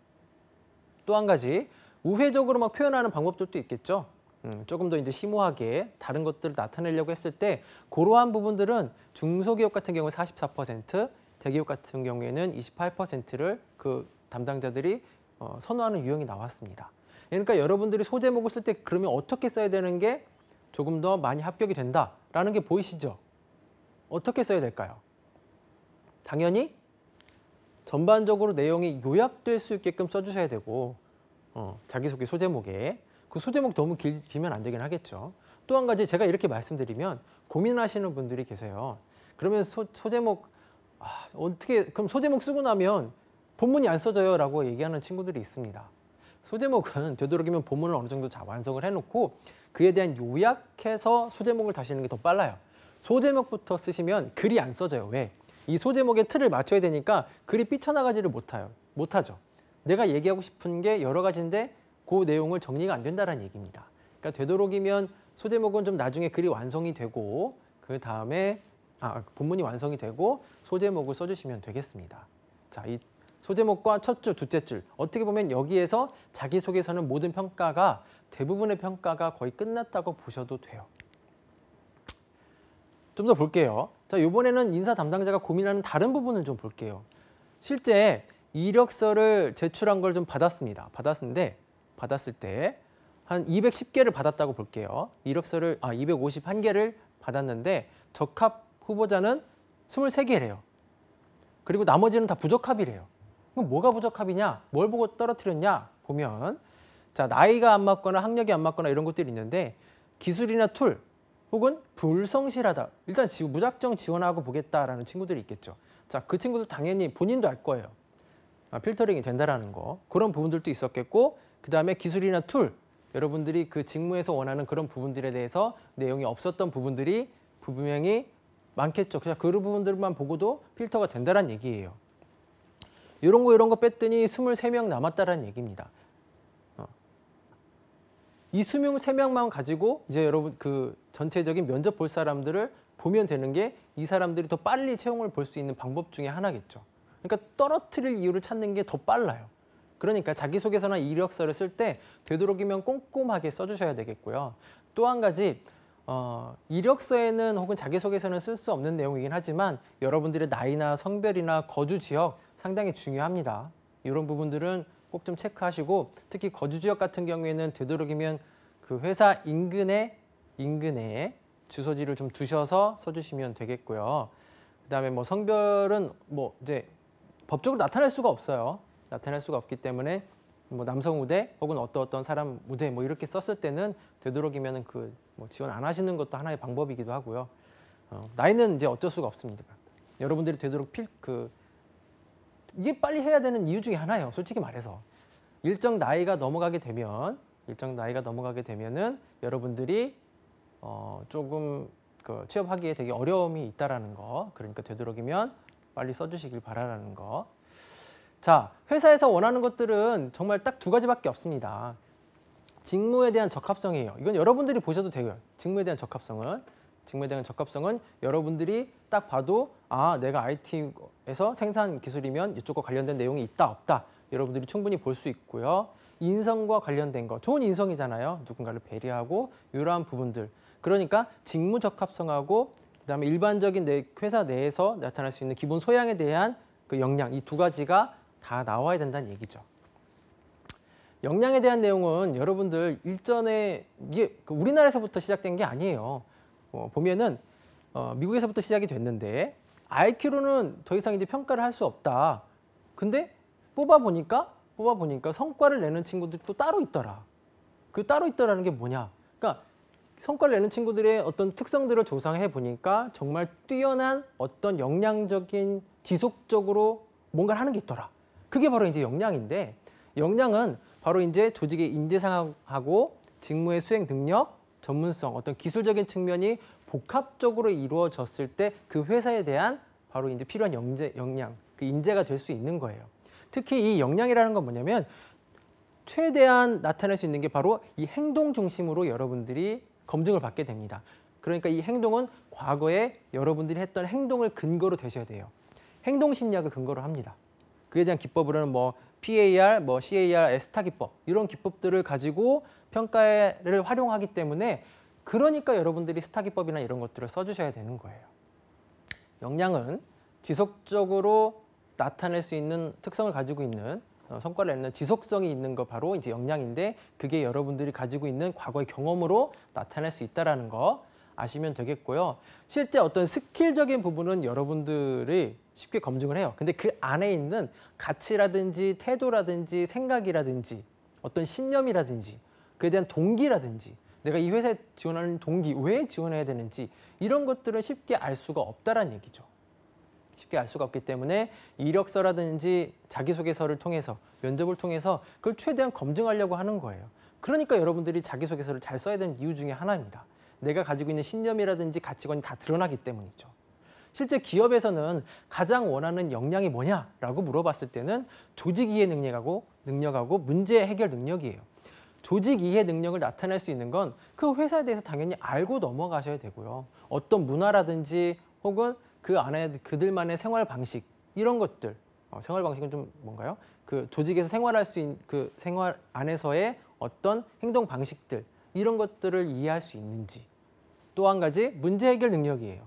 또한 가지 우회적으로 막 표현하는 방법들도 있겠죠. 음, 조금 더 이제 심오하게 다른 것들을 나타내려고 했을 때고러한 부분들은 중소기업 같은 경우 44%, 대기업 같은 경우에는 28%를 그 담당자들이 어, 선호하는 유형이 나왔습니다. 그러니까 여러분들이 소제목을 쓸 때 그러면 어떻게 써야 되는 게 조금 더 많이 합격이 된다라는 게 보이시죠? 어떻게 써야 될까요? 당연히 전반적으로 내용이 요약될 수 있게끔 써주셔야 되고 어, 자기소개 소제목에 그 소제목 너무 길, 길면 안 되긴 하겠죠. 또 한 가지 제가 이렇게 말씀드리면 고민하시는 분들이 계세요. 그러면 소, 소제목 아, 어떻게 그럼 소제목 쓰고 나면 본문이 안 써져요라고 얘기하는 친구들이 있습니다. 소제목은 되도록이면 본문을 어느 정도 자 완성을 해놓고 그에 대한 요약해서 소제목을 다시는 게 더 빨라요. 소제목부터 쓰시면 글이 안 써져요. 왜? 이소제목의 틀을 맞춰야 되니까 글이 삐쳐나가지를 못해요. 못하죠. 내가 얘기하고 싶은 게 여러 가지인데 그 내용을 정리가 안 된다는 얘기입니다. 그러니까 되도록이면 소제목은 좀 나중에 글이 완성이 되고 그 다음에 아, 본문이 완성이 되고 소제목을 써주시면 되겠습니다. 자, 이 소제목과 첫 줄, 둘째 줄 어떻게 보면 여기에서 자기소개서는 모든 평가가 대부분의 평가가 거의 끝났다고 보셔도 돼요. 좀 더 볼게요. 자, 이번에는 인사 담당자가 고민하는 다른 부분을 좀 볼게요. 실제 이력서를 제출한 걸 좀 받았습니다. 받았는데 받았을 때 한 210개를 받았다고 볼게요. 이력서를 아 251개를 받았는데 적합 후보자는 23개래요. 그리고 나머지는 다 부적합이래요. 그럼 뭐가 부적합이냐? 뭘 보고 떨어뜨렸냐? 보면 자 나이가 안 맞거나 학력이 안 맞거나 이런 것들이 있는데 기술이나 툴 혹은 불성실하다. 일단 무작정 지원하고 보겠다라는 친구들이 있겠죠. 자 그 친구들 당연히 본인도 알 거예요. 아, 필터링이 된다라는 거 그런 부분들도 있었겠고 그다음에 기술이나 툴 여러분들이 그 직무에서 원하는 그런 부분들에 대해서 내용이 없었던 부분들이 분명히 많겠죠. 그냥 그런 부분들만 보고도 필터가 된다는 얘기예요. 이런 거 이런 거 뺐더니 23명 남았다라는 얘기입니다. 어. 이 23명만 가지고 이제 여러분 그 전체적인 면접 볼 사람들을 보면 되는 게 이 사람들이 더 빨리 채용을 볼 수 있는 방법 중에 하나겠죠. 그러니까 떨어뜨릴 이유를 찾는 게 더 빨라요. 그러니까 자기소개서나 이력서를 쓸 때 되도록이면 꼼꼼하게 써주셔야 되겠고요. 또 한 가지 어, 이력서에는 혹은 자기소개서는 쓸 수 없는 내용이긴 하지만 여러분들의 나이나 성별이나 거주 지역 상당히 중요합니다. 이런 부분들은 꼭 좀 체크하시고 특히 거주 지역 같은 경우에는 되도록이면 그 회사 인근에 인근에 주소지를 좀 두셔서 써주시면 되겠고요. 그다음에 뭐 성별은 뭐 이제 법적으로 나타낼 수가 없어요. 나타낼 수가 없기 때문에 뭐 남성 우대 혹은 어떤 어떤 사람 우대뭐 이렇게 썼을 때는 되도록이면 그뭐 지원 안 하시는 것도 하나의 방법이기도 하고요. 어, 나이는 이제 어쩔 수가 없습니다. 여러분들이 되도록 필 그 이게 빨리 해야 되는 이유 중에 하나예요. 솔직히 말해서 일정 나이가 넘어가게 되면 일정 나이가 넘어가게 되면은 여러분들이 어, 조금 그 취업하기에 되게 어려움이 있다라는 거 그러니까 되도록이면 빨리 써주시길 바라라는 거. 자, 회사에서 원하는 것들은 정말 딱 두 가지밖에 없습니다. 직무에 대한 적합성이에요. 이건 여러분들이 보셔도 되고요. 직무에 대한 적합성은 직무에 대한 적합성은 여러분들이 딱 봐도 아 내가 IT에서 생산 기술이면 이쪽과 관련된 내용이 있다 없다 여러분들이 충분히 볼 수 있고요. 인성과 관련된 거 좋은 인성이잖아요. 누군가를 배려하고 이러한 부분들 그러니까 직무 적합성하고 그다음에 일반적인 내 회사 내에서 나타날 수 있는 기본 소양에 대한 그 역량 이 두 가지가 다 나와야 된다는 얘기죠. 역량에 대한 내용은 여러분들 일전에 이게 그 우리나라에서부터 시작된 게 아니에요. 어, 보면은 어, 미국에서부터 시작이 됐는데 IQ로는 더 이상 이제 평가를 할 수 없다. 근데 뽑아 보니까 뽑아 보니까 성과를 내는 친구들이 또 따로 있더라. 그 따로 있더라는 게 뭐냐? 그러니까 성과를 내는 친구들의 어떤 특성들을 조사해 보니까 정말 뛰어난 어떤 역량적인 지속적으로 뭔가를 하는 게 있더라. 그게 바로 이제 역량인데 역량은 바로 이제 조직의 인재상하고 직무의 수행 능력, 전문성, 어떤 기술적인 측면이 복합적으로 이루어졌을 때 그 회사에 대한 바로 이제 필요한 영재, 역량, 그 인재가 될 수 있는 거예요. 특히 이 역량이라는 건 뭐냐면 최대한 나타낼 수 있는 게 바로 이 행동 중심으로 여러분들이 검증을 받게 됩니다. 그러니까 이 행동은 과거에 여러분들이 했던 행동을 근거로 되셔야 돼요. 행동 심리학을 근거로 합니다. 그에 대한 기법으로는 뭐 PAR, 뭐 CAR, 에스타 기법 이런 기법들을 가지고 평가를 활용하기 때문에 그러니까 여러분들이 스타 기법이나 이런 것들을 써주셔야 되는 거예요. 역량은 지속적으로 나타낼 수 있는 특성을 가지고 있는 어, 성과를 내는 지속성이 있는 거 바로 이제 역량인데 그게 여러분들이 가지고 있는 과거의 경험으로 나타낼 수 있다라는 거 아시면 되겠고요. 실제 어떤 스킬적인 부분은 여러분들이 쉽게 검증을 해요. 근데 그 안에 있는 가치라든지 태도라든지 생각이라든지 어떤 신념이라든지 그에 대한 동기라든지 내가 이 회사에 지원하는 동기 왜 지원해야 되는지 이런 것들은 쉽게 알 수가 없다라는 얘기죠. 쉽게 알 수가 없기 때문에 이력서라든지 자기소개서를 통해서 면접을 통해서 그걸 최대한 검증하려고 하는 거예요. 그러니까 여러분들이 자기소개서를 잘 써야 되는 이유 중에 하나입니다. 내가 가지고 있는 신념이라든지 가치관이 다 드러나기 때문이죠. 실제 기업에서는 가장 원하는 역량이 뭐냐라고 물어봤을 때는 조직 이해 능력하고 능력하고 문제 해결 능력이에요. 조직 이해 능력을 나타낼 수 있는 건 그 회사에 대해서 당연히 알고 넘어가셔야 되고요. 어떤 문화라든지 혹은 그 안에 그들만의 생활 방식 이런 것들 어, 생활 방식은 좀 뭔가요? 그 조직에서 생활할 수 있는 그 생활 안에서의 어떤 행동 방식들 이런 것들을 이해할 수 있는지 또 한 가지 문제 해결 능력이에요.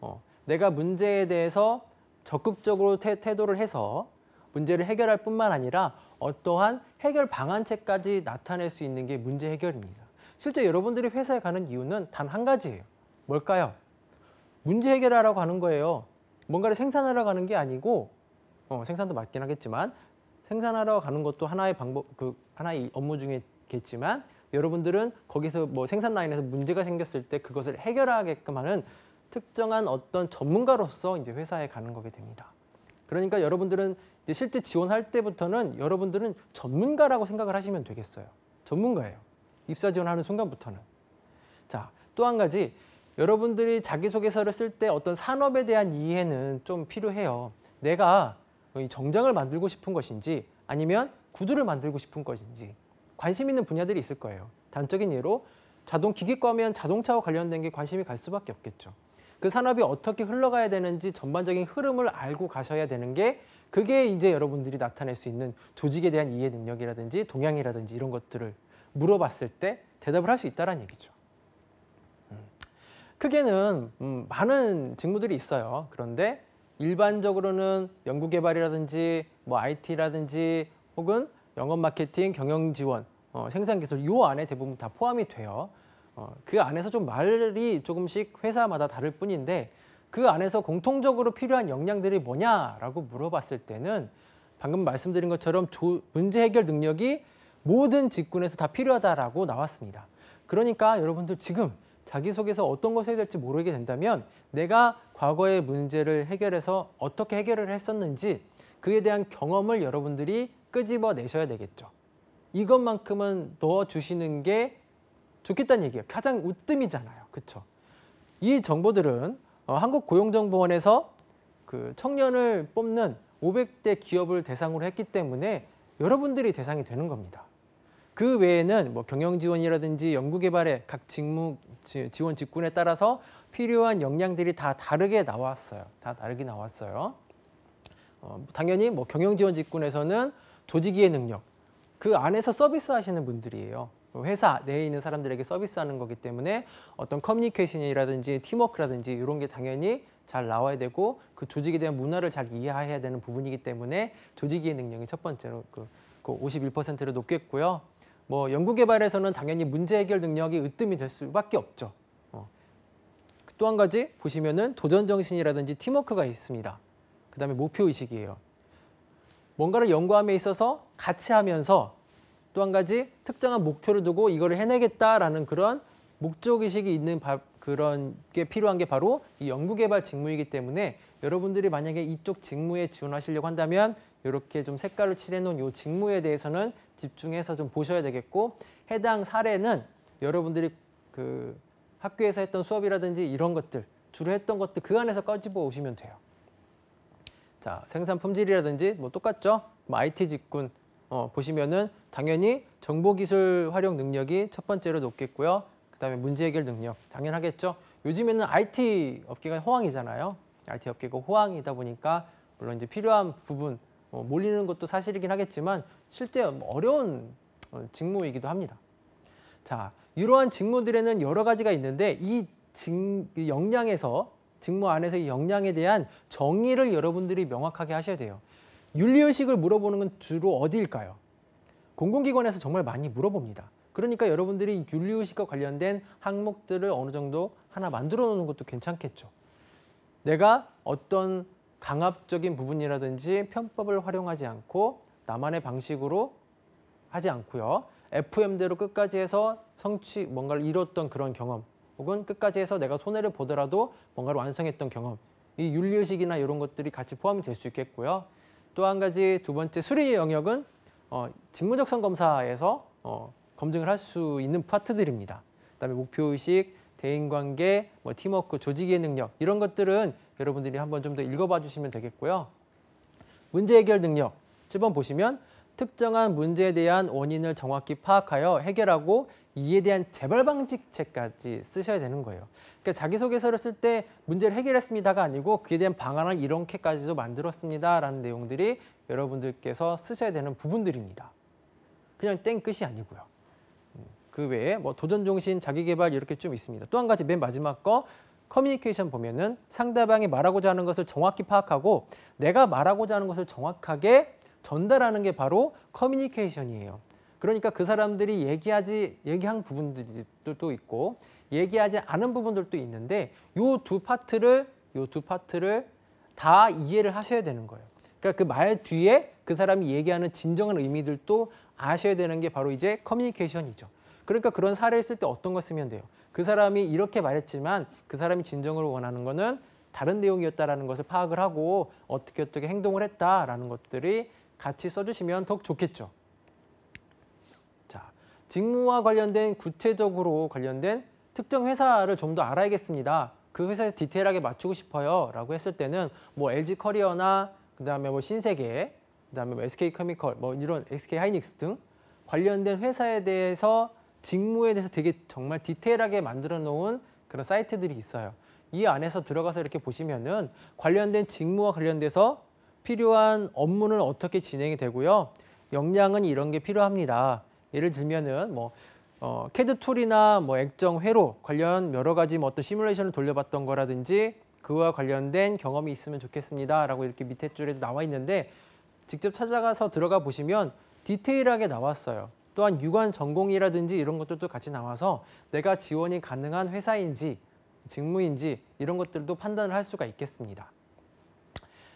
어, 내가 문제에 대해서 적극적으로 태, 도를 해서 문제를 해결할 뿐만 아니라 어떠한 해결 방안책까지 나타낼 수 있는 게 문제 해결입니다. 실제 여러분들이 회사에 가는 이유는 단 한 가지예요. 뭘까요? 문제 해결하라고 하는 거예요. 뭔가를 생산하러 가는 게 아니고 어, 생산도 맞긴 하겠지만 생산하러 가는 것도 하나의 방법 그 하나의 업무 중에겠지만 여러분들은 거기서 뭐 생산 라인에서 문제가 생겼을 때 그것을 해결하게끔 하는 특정한 어떤 전문가로서 이제 회사에 가는 거게 됩니다. 그러니까 여러분들은 실제 지원할 때부터는 여러분들은 전문가라고 생각을 하시면 되겠어요. 전문가예요. 입사 지원하는 순간부터는. 자, 또 한 가지 여러분들이 자기소개서를 쓸 때 어떤 산업에 대한 이해는 좀 필요해요. 내가 정장을 만들고 싶은 것인지 아니면 구두를 만들고 싶은 것인지 관심 있는 분야들이 있을 거예요. 단적인 예로 자동 기기과면 자동차와 관련된 게 관심이 갈 수밖에 없겠죠. 그 산업이 어떻게 흘러가야 되는지 전반적인 흐름을 알고 가셔야 되는 게 그게 이제 여러분들이 나타낼 수 있는 조직에 대한 이해 능력이라든지 동향이라든지 이런 것들을 물어봤을 때 대답을 할 수 있다는 라 얘기죠. 크게는 음, 많은 직무들이 있어요. 그런데 일반적으로는 연구개발이라든지 뭐 IT라든지 혹은 영업 마케팅, 경영 지원, 어, 생산 기술 요 안에 대부분 다 포함이 돼요. 어, 그 안에서 좀 말이 조금씩 회사마다 다를 뿐인데 그 안에서 공통적으로 필요한 역량들이 뭐냐라고 물어봤을 때는 방금 말씀드린 것처럼 조, 문제 해결 능력이 모든 직군에서 다 필요하다라고 나왔습니다. 그러니까 여러분들 지금 자기소개서 어떤 것을 해야 될지 모르게 된다면 내가 과거의 문제를 해결해서 어떻게 해결을 했었는지 그에 대한 경험을 여러분들이 끄집어 내셔야 되겠죠. 이것만큼은 넣어주시는 게 좋겠다는 얘기예요. 가장 웃뜸이잖아요. 그렇죠? 이 정보들은 어, 한국고용정보원에서 그 청년을 뽑는 500대 기업을 대상으로 했기 때문에 여러분들이 대상이 되는 겁니다. 그 외에는 뭐 경영지원이라든지 연구개발에 각 직무 지원 직군에 따라서 필요한 역량들이 다 다르게 나왔어요. 다 다르게 나왔어요. 어, 당연히 뭐 경영 지원 직군에서는 조직의 능력, 그 안에서 서비스 하시는 분들이에요. 뭐 회사 내에 있는 사람들에게 서비스하는 거기 때문에 어떤 커뮤니케이션이라든지 팀워크라든지 이런 게 당연히 잘 나와야 되고 그 조직에 대한 문화를 잘 이해해야 되는 부분이기 때문에 조직의 능력이 첫 번째로 그, 그 51%를 높겠고요. 뭐 연구개발에서는 당연히 문제 해결 능력이 으뜸이 될 수밖에 없죠. 어. 또한 가지 보시면은 도전 정신이라든지 팀워크가 있습니다. 그다음에 목표 의식이에요. 뭔가를 연구함에 있어서 같이 하면서 또 한 가지 특정한 목표를 두고 이거를 해내겠다라는 그런 목적 의식이 있는 바, 그런 게 필요한 게 바로 이 연구개발 직무이기 때문에 여러분들이 만약에 이쪽 직무에 지원하시려고 한다면 이렇게 좀 색깔로 칠해놓은 이 직무에 대해서는 집중해서 좀 보셔야 되겠고 해당 사례는 여러분들이 그 학교에서 했던 수업이라든지 이런 것들 주로 했던 것들 그 안에서 꺼집어 오시면 돼요. 자 생산 품질이라든지 뭐 똑같죠. 뭐 IT 직군 어, 보시면은 당연히 정보기술 활용 능력이 첫 번째로 높겠고요. 그다음에 문제 해결 능력 당연하겠죠. 요즘에는 IT 업계가 호황이잖아요. IT 업계가 호황이다 보니까 물론 이제 필요한 부분 어, 몰리는 것도 사실이긴 하겠지만 실제 어려운 어, 직무이기도 합니다. 자, 이러한 직무들에는 여러 가지가 있는데 이 직, 역량에서 직무 안에서 이 역량에 대한 정의를 여러분들이 명확하게 하셔야 돼요. 윤리의식을 물어보는 건 주로 어디일까요? 공공기관에서 정말 많이 물어봅니다. 그러니까 여러분들이 윤리의식과 관련된 항목들을 어느 정도 하나 만들어 놓는 것도 괜찮겠죠. 내가 어떤 강압적인 부분이라든지 편법을 활용하지 않고 나만의 방식으로 하지 않고요. FM대로 끝까지 해서 성취 뭔가를 이뤘던 그런 경험 혹은 끝까지 해서 내가 손해를 보더라도 뭔가를 완성했던 경험 이 윤리의식이나 이런 것들이 같이 포함이 될 수 있겠고요. 또 한 가지 두 번째 수리 영역은 어, 직무적성 검사에서 어, 검증을 할 수 있는 파트들입니다. 그다음에 목표의식, 대인관계, 뭐 팀워크, 조직의 능력 이런 것들은 여러분들이 한번 좀 더 읽어봐 주시면 되겠고요. 문제 해결 능력 7번 보시면 특정한 문제에 대한 원인을 정확히 파악하여 해결하고 이에 대한 재발 방지책까지 쓰셔야 되는 거예요. 그러니까 자기소개서를 쓸 때 문제를 해결했습니다가 아니고 그에 대한 방안을 이렇게까지도 만들었습니다라는 내용들이 여러분들께서 쓰셔야 되는 부분들입니다. 그냥 땡 끝이 아니고요. 그 외에 뭐 도전 정신, 자기 개발 이렇게 좀 있습니다. 또 한 가지 맨 마지막 거 커뮤니케이션 보면은 상대방이 말하고자 하는 것을 정확히 파악하고 내가 말하고자 하는 것을 정확하게 전달하는 게 바로 커뮤니케이션이에요. 그러니까 그 사람들이 얘기하지 얘기한 부분들도 있고 얘기하지 않은 부분들도 있는데 요 두 파트를 요 두 파트를 다 이해를 하셔야 되는 거예요. 그러니까 그 말 뒤에 그 사람이 얘기하는 진정한 의미들도 아셔야 되는 게 바로 이제 커뮤니케이션이죠. 그러니까 그런 사례를 쓸 때 어떤 거 쓰면 돼요. 그 사람이 이렇게 말했지만 그 사람이 진정을 원하는 거는 다른 내용이었다라는 것을 파악을 하고 어떻게 어떻게 행동을 했다라는 것들이 같이 써주시면 더욱 좋겠죠. 자, 직무와 관련된 구체적으로 관련된 특정 회사를 좀 더 알아야겠습니다. 그 회사에서 디테일하게 맞추고 싶어요. 라고 했을 때는 뭐 LG 커리어나 그 다음에 뭐 신세계, 그 다음에 뭐 SK 커미컬뭐 이런 SK 하이닉스 등 관련된 회사에 대해서 직무에 대해서 되게 정말 디테일하게 만들어 놓은 그런 사이트들이 있어요. 이 안에서 들어가서 이렇게 보시면은 관련된 직무와 관련돼서 필요한 업무는 어떻게 진행이 되고요. 역량은 이런 게 필요합니다. 예를 들면은 뭐 어, 캐드 툴이나 뭐 액정 회로 관련 여러 가지 뭐 어떤 시뮬레이션을 돌려봤던 거라든지 그와 관련된 경험이 있으면 좋겠습니다라고 이렇게 밑에 줄에 도 나와 있는데 직접 찾아가서 들어가 보시면 디테일하게 나왔어요. 또한 유관 전공이라든지 이런 것들도 같이 나와서 내가 지원이 가능한 회사인지 직무인지 이런 것들도 판단을 할 수가 있겠습니다.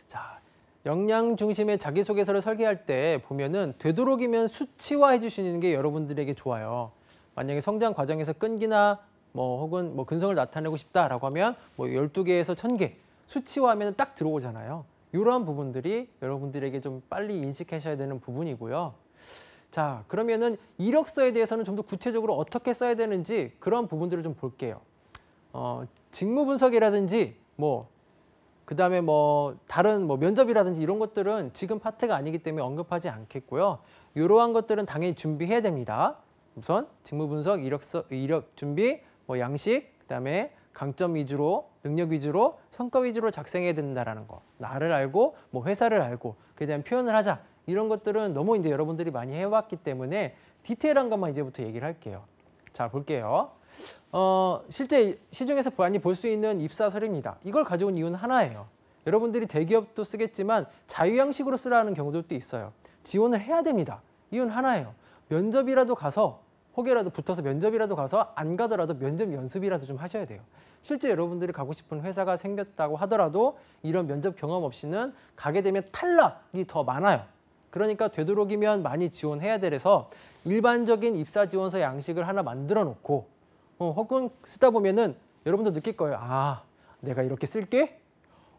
자, 역량 중심의 자기소개서를 설계할 때 보면은 되도록이면 수치화해 주시는 게 여러분들에게 좋아요. 만약에 성장 과정에서 끈기나 뭐 혹은 뭐 근성을 나타내고 싶다라고 하면 뭐 12개에서 1000개 수치화하면 딱 들어오잖아요. 이러한 부분들이 여러분들에게 좀 빨리 인식하셔야 되는 부분이고요. 자, 그러면은 이력서에 대해서는 좀 더 구체적으로 어떻게 써야 되는지 그런 부분들을 좀 볼게요. 어, 직무 분석이라든지 뭐 그다음에 뭐 다른 뭐 면접이라든지 이런 것들은 지금 파트가 아니기 때문에 언급하지 않겠고요. 이러한 것들은 당연히 준비해야 됩니다. 우선 직무 분석, 이력서, 이력 준비, 뭐 양식, 그다음에 강점 위주로, 능력 위주로, 성과 위주로 작성해야 된다라는 거. 나를 알고 뭐 회사를 알고 그에 대한 표현을 하자. 이런 것들은 너무 이제 여러분들이 많이 해왔기 때문에 디테일한 것만 이제부터 얘기를 할게요. 자, 볼게요. 어, 실제 시중에서 많이 볼 수 있는 입사 서류입니다. 이걸 가져온 이유는 하나예요. 여러분들이 대기업도 쓰겠지만 자유양식으로 쓰라는 경우들도 있어요. 지원을 해야 됩니다. 이유는 하나예요. 면접이라도 가서 혹여라도 붙어서 면접이라도 가서 안 가더라도 면접 연습이라도 좀 하셔야 돼요. 실제 여러분들이 가고 싶은 회사가 생겼다고 하더라도 이런 면접 경험 없이는 가게 되면 탈락이 더 많아요. 그러니까 되도록이면 많이 지원해야 돼서 일반적인 입사 지원서 양식을 하나 만들어 놓고 어, 혹은 쓰다 보면은 여러분도 느낄 거예요. 아, 내가 이렇게 쓸 게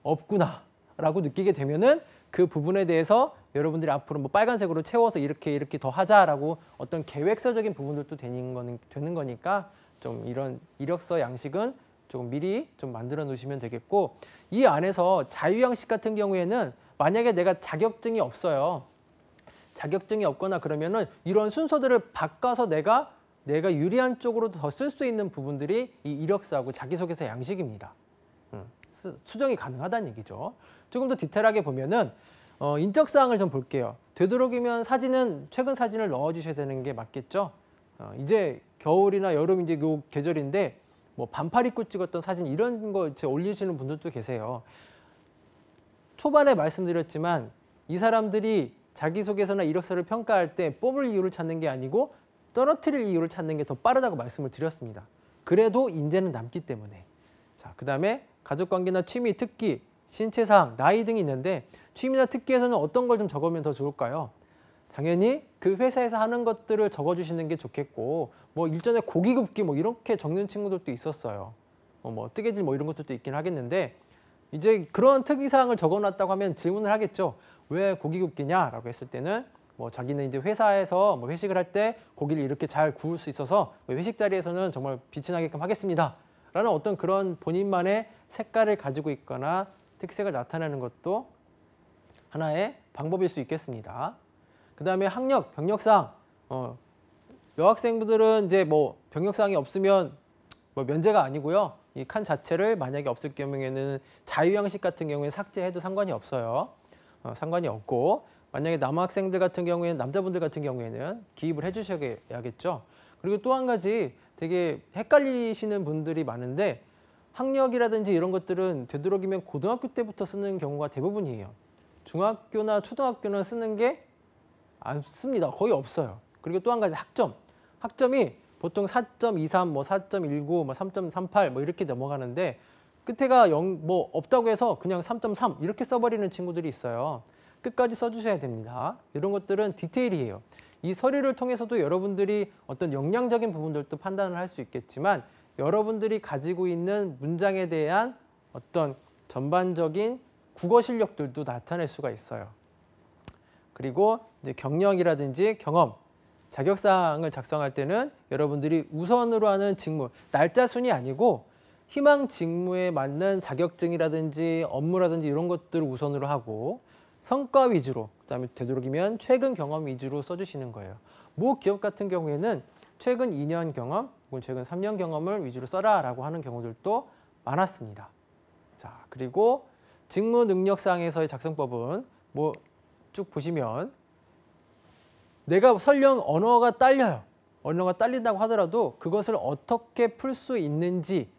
없구나 라고 느끼게 되면은 그 부분에 대해서 여러분들이 앞으로 뭐 빨간색으로 채워서 이렇게 이렇게 더 하자라고 어떤 계획서적인 부분들도 되는, 거는, 되는 거니까 좀 이런 이력서 양식은 조금 미리 좀 만들어 놓으시면 되겠고 이 안에서 자유 양식 같은 경우에는 만약에 내가 자격증이 없어요. 자격증이 없거나 그러면은 이런 순서들을 바꿔서 내가 내가 유리한 쪽으로 더 쓸 수 있는 부분들이 이 이력서하고 자기소개서 양식입니다. 음, 수정이 가능하다는 얘기죠. 조금 더 디테일하게 보면은 어, 인적 사항을 좀 볼게요. 되도록이면 사진은 최근 사진을 넣어 주셔야 되는 게 맞겠죠. 어, 이제 겨울이나 여름 이제 요 계절인데 뭐 반팔 입고 찍었던 사진 이런 거 이제 올리시는 분들도 계세요. 초반에 말씀드렸지만 이 사람들이 자기소개서나 이력서를 평가할 때 뽑을 이유를 찾는 게 아니고 떨어뜨릴 이유를 찾는 게 더 빠르다고 말씀을 드렸습니다. 그래도 인재는 남기 때문에. 자, 그 다음에 가족관계나 취미, 특기, 신체사항, 나이 등이 있는데 취미나 특기에서는 어떤 걸 좀 적으면 더 좋을까요? 당연히 그 회사에서 하는 것들을 적어주시는 게 좋겠고 뭐 일전에 고기 굽기 뭐 이렇게 적는 친구들도 있었어요. 어, 뭐 뜨개질 뭐 이런 것들도 있긴 하겠는데 이제 그런 특이사항을 적어놨다고 하면 질문을 하겠죠. 왜 고기굽기냐라고 했을 때는 뭐 자기는 이제 회사에서 뭐 회식을 할 때 고기를 이렇게 잘 구울 수 있어서 뭐 회식 자리에서는 정말 빛이 나게끔 하겠습니다. 라는 어떤 그런 본인만의 색깔을 가지고 있거나 특색을 나타내는 것도 하나의 방법일 수 있겠습니다. 그 다음에 학력, 병력상. 어, 여학생분들은 이제 뭐 병력상이 없으면 뭐 면제가 아니고요. 이 칸 자체를 만약에 없을 경우에는 자유형식 같은 경우에 삭제해도 상관이 없어요. 어, 상관이 없고 만약에 남학생들 같은 경우에는 남자분들 같은 경우에는 기입을 해주셔야겠죠. 그리고 또 한 가지 되게 헷갈리시는 분들이 많은데 학력이라든지 이런 것들은 되도록이면 고등학교 때부터 쓰는 경우가 대부분이에요. 중학교나 초등학교는 쓰는 게없습니다 거의 없어요. 그리고 또 한 가지 학점. 학점이 보통 4.23, 뭐 4.19, 뭐 3.38 뭐 이렇게 넘어가는데 끝에가 0, 뭐 없다고 해서 그냥 3.3 이렇게 써버리는 친구들이 있어요. 끝까지 써주셔야 됩니다. 이런 것들은 디테일이에요. 이 서류를 통해서도 여러분들이 어떤 역량적인 부분들도 판단을 할 수 있겠지만 여러분들이 가지고 있는 문장에 대한 어떤 전반적인 국어 실력들도 나타낼 수가 있어요. 그리고 이제 경력이라든지 경험, 자격사항을 작성할 때는 여러분들이 우선으로 하는 직무, 날짜 순이 아니고 희망 직무에 맞는 자격증이라든지 업무라든지 이런 것들을 우선으로 하고 성과 위주로 그다음에 되도록이면 최근 경험 위주로 써주시는 거예요. 모 기업 같은 경우에는 최근 2년 경험 혹은 최근 3년 경험을 위주로 써라라고 하는 경우들도 많았습니다. 자 그리고 직무 능력상에서의 작성법은 뭐 쭉 보시면 내가 설령 언어가 딸려요. 언어가 딸린다고 하더라도 그것을 어떻게 풀 수 있는지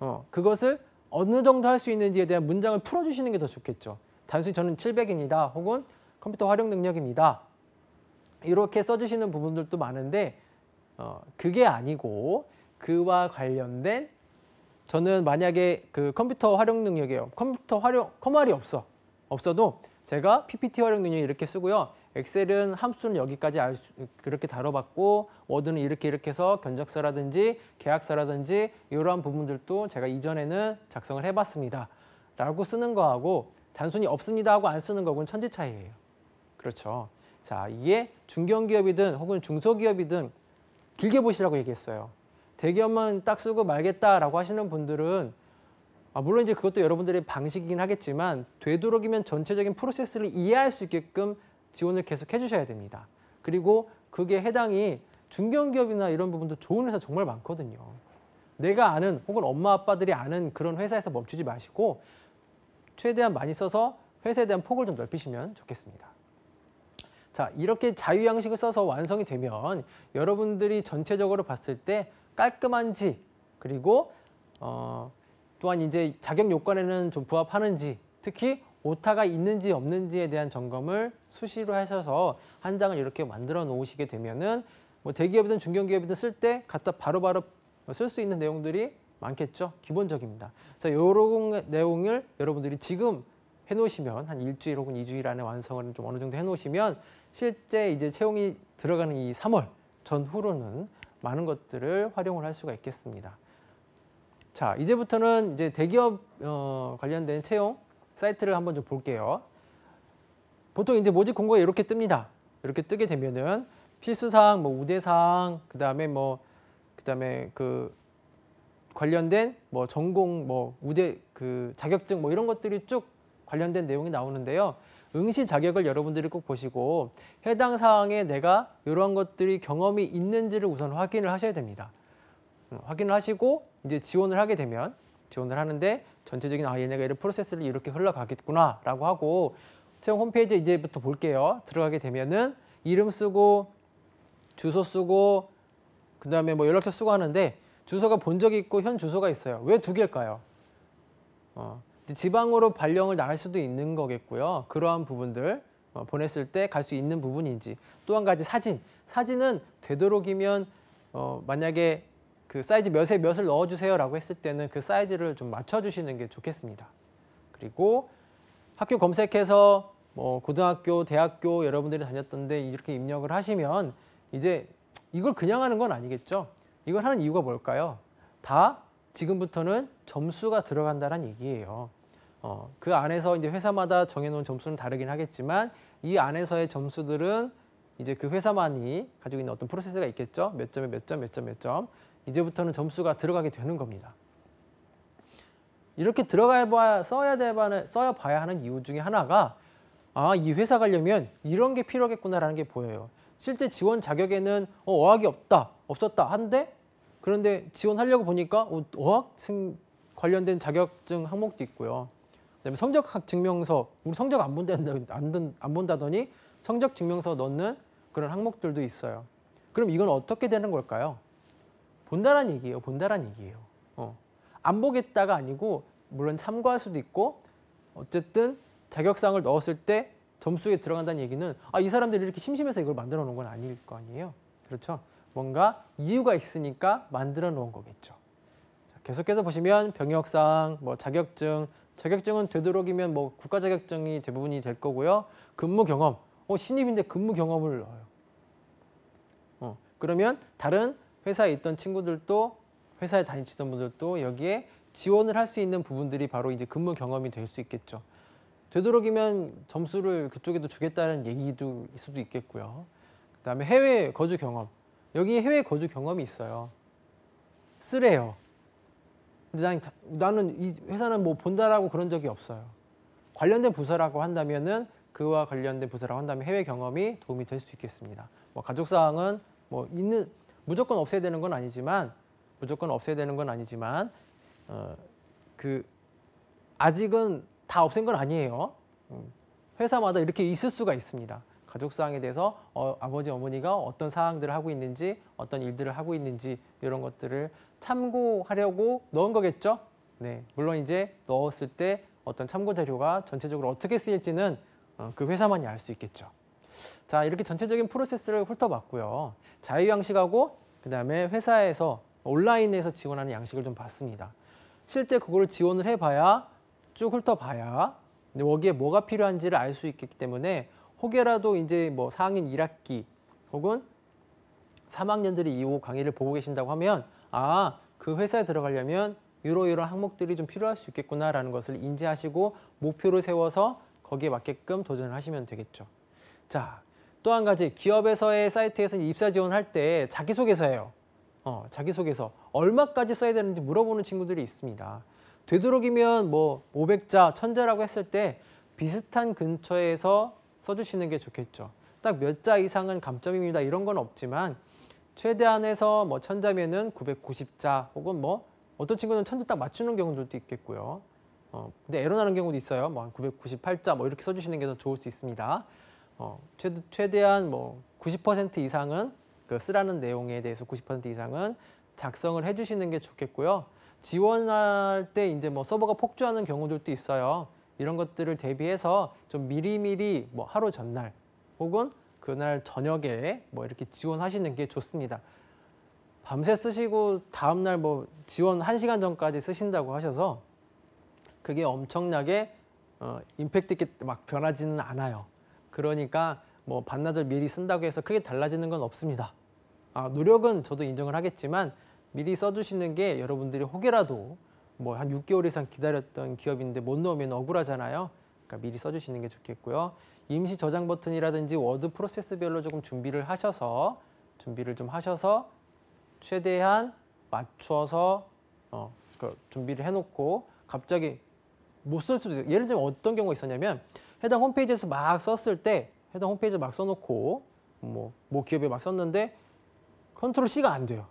어, 그것을 어느 정도 할 수 있는지에 대한 문장을 풀어주시는 게 더 좋겠죠. 단순히 저는 700입니다. 혹은 컴퓨터 활용 능력입니다. 이렇게 써주시는 부분들도 많은데 어, 그게 아니고 그와 관련된 저는 만약에 그 컴퓨터 활용 능력이에요. 컴퓨터 활용, 커말이 없어. 없어도 제가 PPT 활용 능력 이렇게 쓰고요. 엑셀은 함수는 여기까지 그렇게 다뤄봤고 워드는 이렇게 이렇게 해서 견적서라든지 계약서라든지 이러한 부분들도 제가 이전에는 작성을 해봤습니다. 라고 쓰는 거하고 단순히 없습니다 하고 안 쓰는 거하고는 천지 차이예요. 그렇죠. 자, 이게 중견기업이든 혹은 중소기업이든 길게 보시라고 얘기했어요. 대기업만 딱 쓰고 말겠다라고 하시는 분들은 아, 물론 이제 그것도 여러분들의 방식이긴 하겠지만 되도록이면 전체적인 프로세스를 이해할 수 있게끔 지원을 계속 해주셔야 됩니다. 그리고 그게 해당이 중견기업이나 이런 부분도 좋은 회사 정말 많거든요. 내가 아는 혹은 엄마 아빠들이 아는 그런 회사에서 멈추지 마시고 최대한 많이 써서 회사에 대한 폭을 좀 넓히시면 좋겠습니다. 자, 이렇게 자유 양식을 써서 완성이 되면 여러분들이 전체적으로 봤을 때 깔끔한지 그리고 어, 또한 이제 자격 요건에는 좀 부합하는지 특히 오타가 있는지 없는지에 대한 점검을 수시로 하셔서 한 장을 이렇게 만들어 놓으시게 되면은 뭐 대기업이든 중견기업이든 쓸 때 갖다 바로바로 쓸 수 있는 내용들이 많겠죠. 기본적입니다. 자, 요런 내용을 여러분들이 지금 해놓으시면 한 일주일 혹은 이주일 안에 완성을 좀 어느 정도 해놓으시면 실제 이제 채용이 들어가는 이 3월 전후로는 많은 것들을 활용을 할 수가 있겠습니다. 자, 이제부터는 이제 대기업 어, 관련된 채용 사이트를 한번 좀 볼게요. 보통 이제 모집 공고가 이렇게 뜹니다. 이렇게 뜨게 되면은 필수사항, 뭐 우대사항, 그다음에 뭐 그다음에 그 관련된 뭐 전공, 뭐 우대 그 자격증 뭐 이런 것들이 쭉 관련된 내용이 나오는데요. 응시 자격을 여러분들이 꼭 보시고 해당 사항에 내가 이러한 것들이 경험이 있는지를 우선 확인을 하셔야 됩니다. 음, 확인을 하시고 이제 지원을 하게 되면 지원을 하는데 전체적인 아 얘네가 이런 프로세스를 이렇게 흘러가겠구나라고 하고 채용 홈페이지 이제부터 볼게요. 들어가게 되면은 이름 쓰고 주소 쓰고 그다음에 뭐 연락처 쓰고 하는데 주소가 본적이 있고 현 주소가 있어요. 왜 두 개일까요? 어, 지방으로 발령을 나갈 수도 있는 거겠고요. 그러한 부분들 어, 보냈을 때 갈 수 있는 부분인지 또 한 가지 사진 사진은 되도록이면 어, 만약에 그 사이즈 몇에 몇을 넣어주세요라고 했을 때는 그 사이즈를 좀 맞춰주시는 게 좋겠습니다. 그리고 학교 검색해서 뭐 고등학교, 대학교 여러분들이 다녔던데 이렇게 입력을 하시면 이제 이걸 그냥 하는 건 아니겠죠? 이걸 하는 이유가 뭘까요? 다 지금부터는 점수가 들어간다는 얘기예요. 어, 그 안에서 이제 회사마다 정해놓은 점수는 다르긴 하겠지만 이 안에서의 점수들은 이제 그 회사만이 가지고 있는 어떤 프로세스가 있겠죠. 몇 점에 몇 점, 몇 점, 몇 점. 이제부터는 점수가 들어가게 되는 겁니다. 이렇게 들어가 야 봐야 써야 돼봐 써야 봐야 하는 이유 중에 하나가 아 이 회사 가려면 이런 게 필요하겠구나라는 게 보여요. 실제 지원 자격에는 어, 어학이 없다 없었다 한데 그런데 지원하려고 보니까 어, 어학생 관련된 자격증 항목도 있고요. 그다음에 성적 증명서 우리 성적 안본다안 본다더니 성적 증명서 넣는 그런 항목들도 있어요. 그럼 이건 어떻게 되는 걸까요? 본다란 얘기예요. 본다란 얘기예요. 어. 안 보겠다가 아니고 물론 참고할 수도 있고 어쨌든 자격상을 넣었을 때 점수에 들어간다는 얘기는 아, 이 사람들이 이렇게 심심해서 이걸 만들어 놓은 건 아닐 거 아니에요. 그렇죠? 뭔가 이유가 있으니까 만들어 놓은 거겠죠. 자, 계속해서 보시면 병역상, 뭐 자격증, 자격증은 되도록이면 뭐 국가 자격증이 대부분이 될 거고요. 근무 경험, 어, 신입인데 근무 경험을 넣어요. 어, 그러면 다른 회사에 있던 친구들도 회사에 다니시던 분들도 여기에 지원을 할 수 있는 부분들이 바로 이제 근무 경험이 될 수 있겠죠. 되도록이면 점수를 그쪽에도 주겠다는 얘기도 있을 수도 있겠고요. 그다음에 해외 거주 경험. 여기 해외 거주 경험이 있어요. 쓰래요. 근데 난, 나는 이 회사는 뭐 본다라고 그런 적이 없어요. 관련된 부서라고 한다면은 그와 관련된 부서라고 한다면 해외 경험이 도움이 될 수 있겠습니다. 뭐 가족 사항은 뭐 있는 무조건 없애야 되는 건 아니지만 무조건 없애야 되는 건 아니지만 어, 그 아직은 다 없앤 건 아니에요. 음, 회사마다 이렇게 있을 수가 있습니다. 가족 사항에 대해서 어, 아버지 어머니가 어떤 사항들을 하고 있는지 어떤 일들을 하고 있는지 이런 것들을 참고하려고 넣은 거겠죠. 네, 물론 이제 넣었을 때 어떤 참고 자료가 전체적으로 어떻게 쓰일지는 어, 그 회사만이 알 수 있겠죠. 자, 이렇게 전체적인 프로세스를 훑어봤고요. 자유 양식하고 그다음에 회사에서 온라인에서 지원하는 양식을 좀 봤습니다. 실제 그걸 지원을 해봐야 쭉 훑어봐야 근데 여기에 뭐가 필요한지를 알 수 있기 때문에 혹여라도 이제 뭐 상인 1학기 혹은 3학년들이 이후 강의를 보고 계신다고 하면 아, 그 회사에 들어가려면 이러이러 항목들이 좀 필요할 수 있겠구나라는 것을 인지하시고 목표를 세워서 거기에 맞게끔 도전을 하시면 되겠죠. 자, 또 한 가지 기업에서의 사이트에서 입사 지원할 때 자기소개서예요. 어, 자기소개서 얼마까지 써야 되는지 물어보는 친구들이 있습니다. 되도록이면 뭐 500자, 1000자라고 했을 때 비슷한 근처에서 써주시는 게 좋겠죠. 딱 몇 자 이상은 감점입니다. 이런 건 없지만 최대한에서 뭐천자면은 990자 혹은 뭐 어떤 친구는 천자딱 맞추는 경우도 있겠고요. 어, 근데 에러 나는 경우도 있어요. 뭐 998자 뭐 이렇게 써주시는 게 더 좋을 수 있습니다. 어, 최대, 한뭐 90% 이상은 그 쓰라는 내용에 대해서 90% 이상은 작성을 해주시는 게 좋겠고요. 지원할 때 이제 뭐 서버가 폭주하는 경우들도 있어요. 이런 것들을 대비해서 좀 미리미리 뭐 하루 전날 혹은 그날 저녁에 뭐 이렇게 지원하시는 게 좋습니다. 밤새 쓰시고 다음날 뭐 지원 1시간 전까지 쓰신다고 하셔서 그게 엄청나게 어, 임팩트 있게 막 변하지는 않아요. 그러니까 뭐 반나절 미리 쓴다고 해서 크게 달라지는 건 없습니다. 아, 노력은 저도 인정을 하겠지만 미리 써주시는 게 여러분들이 혹여라도 뭐 한 6개월 이상 기다렸던 기업인데 못 넣으면 억울하잖아요. 그러니까 미리 써주시는 게 좋겠고요. 임시 저장 버튼이라든지 워드 프로세스별로 조금 준비를 하셔서 준비를 좀 하셔서 최대한 맞춰서 어, 그 준비를 해놓고 갑자기 못 쓸 수도 있어요. 예를 들면 어떤 경우가 있었냐면 해당 홈페이지에서 막 썼을 때 해당 홈페이지에 막 써놓고 뭐, 뭐 기업에 막 썼는데 컨트롤 C가 안 돼요.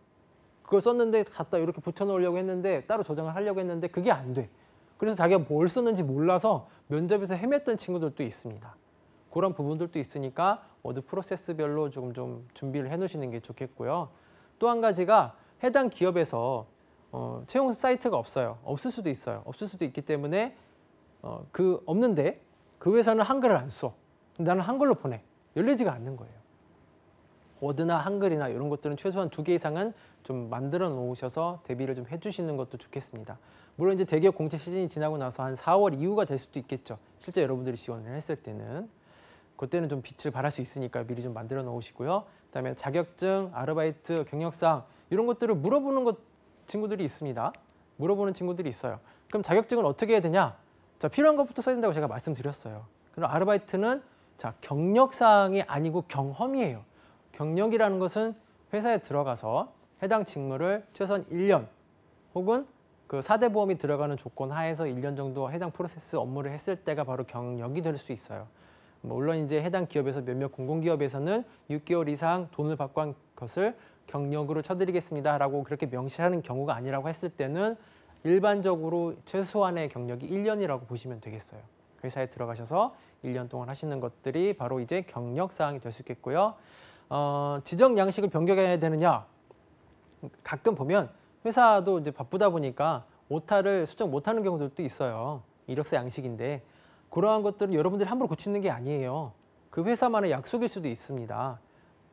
그걸 썼는데 갖다 이렇게 붙여놓으려고 했는데 따로 저장을 하려고 했는데 그게 안 돼. 그래서 자기가 뭘 썼는지 몰라서 면접에서 헤맸던 친구들도 있습니다. 그런 부분들도 있으니까 워드 프로세스별로 조금 좀 준비를 해놓으시는 게 좋겠고요. 또 한 가지가 해당 기업에서 어, 채용 사이트가 없어요. 없을 수도 있어요. 없을 수도 있기 때문에 어, 그 없는데 그 회사는 한글을 안 써. 나는 한글로 보내. 열리지가 않는 거예요. 워드나 한글이나 이런 것들은 최소한 두 개 이상은 좀 만들어 놓으셔서 대비를 좀 해주시는 것도 좋겠습니다. 물론 이제 대기업 공채 시즌이 지나고 나서 한 4월 이후가 될 수도 있겠죠. 실제 여러분들이 지원을 했을 때는 그때는 좀 빛을 발할 수 있으니까 미리 좀 만들어 놓으시고요. 그다음에 자격증, 아르바이트, 경력상 이런 것들을 물어보는 것 친구들이 있습니다. 물어보는 친구들이 있어요. 그럼 자격증은 어떻게 해야 되냐? 자, 필요한 것부터 써야 된다고 제가 말씀드렸어요. 그럼 아르바이트는 자, 경력 사항이 아니고 경험이에요. 경력이라는 것은 회사에 들어가서 해당 직무를 최소한 1년 혹은 그 4대 보험이 들어가는 조건 하에서 1년 정도 해당 프로세스 업무를 했을 때가 바로 경력이 될 수 있어요. 뭐 물론 이제 해당 기업에서 몇몇 공공기업에서는 6개월 이상 돈을 받고 한 것을 경력으로 쳐드리겠습니다라고 그렇게 명시하는 경우가 아니라고 했을 때는 일반적으로 최소한의 경력이 1년이라고 보시면 되겠어요. 회사에 들어가셔서 1년 동안 하시는 것들이 바로 이제 경력 사항이 될 수 있겠고요. 어, 지정 양식을 변경해야 되느냐? 가끔 보면 회사도 이제 바쁘다 보니까 오타를 수정 못하는 경우들도 있어요. 이력서 양식인데 그러한 것들을 여러분들이 함부로 고치는 게 아니에요. 그 회사만의 약속일 수도 있습니다.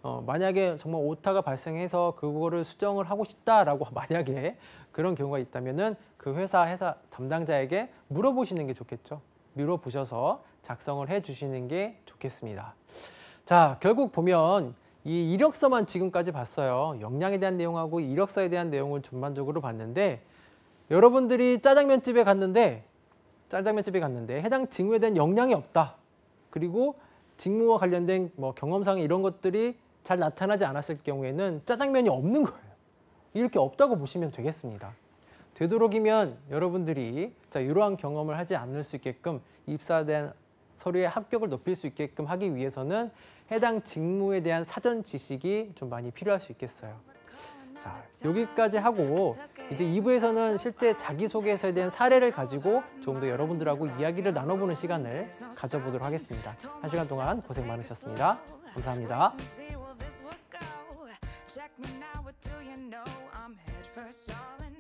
어, 만약에 정말 오타가 발생해서 그거를 수정을 하고 싶다라고 만약에 그런 경우가 있다면은 그 회사 회사 담당자에게 물어보시는 게 좋겠죠. 물어보셔서 작성을 해주시는 게 좋겠습니다. 자, 결국 보면 이 이력서만 지금까지 봤어요. 역량에 대한 내용하고 이력서에 대한 내용을 전반적으로 봤는데 여러분들이 짜장면집에 갔는데 짜장면집에 갔는데 해당 직무에 대한 역량이 없다. 그리고 직무와 관련된 뭐 경험상 이런 것들이 잘 나타나지 않았을 경우에는 짜장면이 없는 거예요. 이렇게 없다고 보시면 되겠습니다. 되도록이면 여러분들이 자, 이러한 경험을 하지 않을 수 있게끔 입사된 서류의 합격을 높일 수 있게끔 하기 위해서는 해당 직무에 대한 사전 지식이 좀 많이 필요할 수 있겠어요. 자, 여기까지 하고 이제 2부에서는 실제 자기소개서에 대한 사례를 가지고 조금 더 여러분들하고 이야기를 나눠보는 시간을 가져보도록 하겠습니다. 한 시간 동안 고생 많으셨습니다. 감사합니다. do you know I'm head first all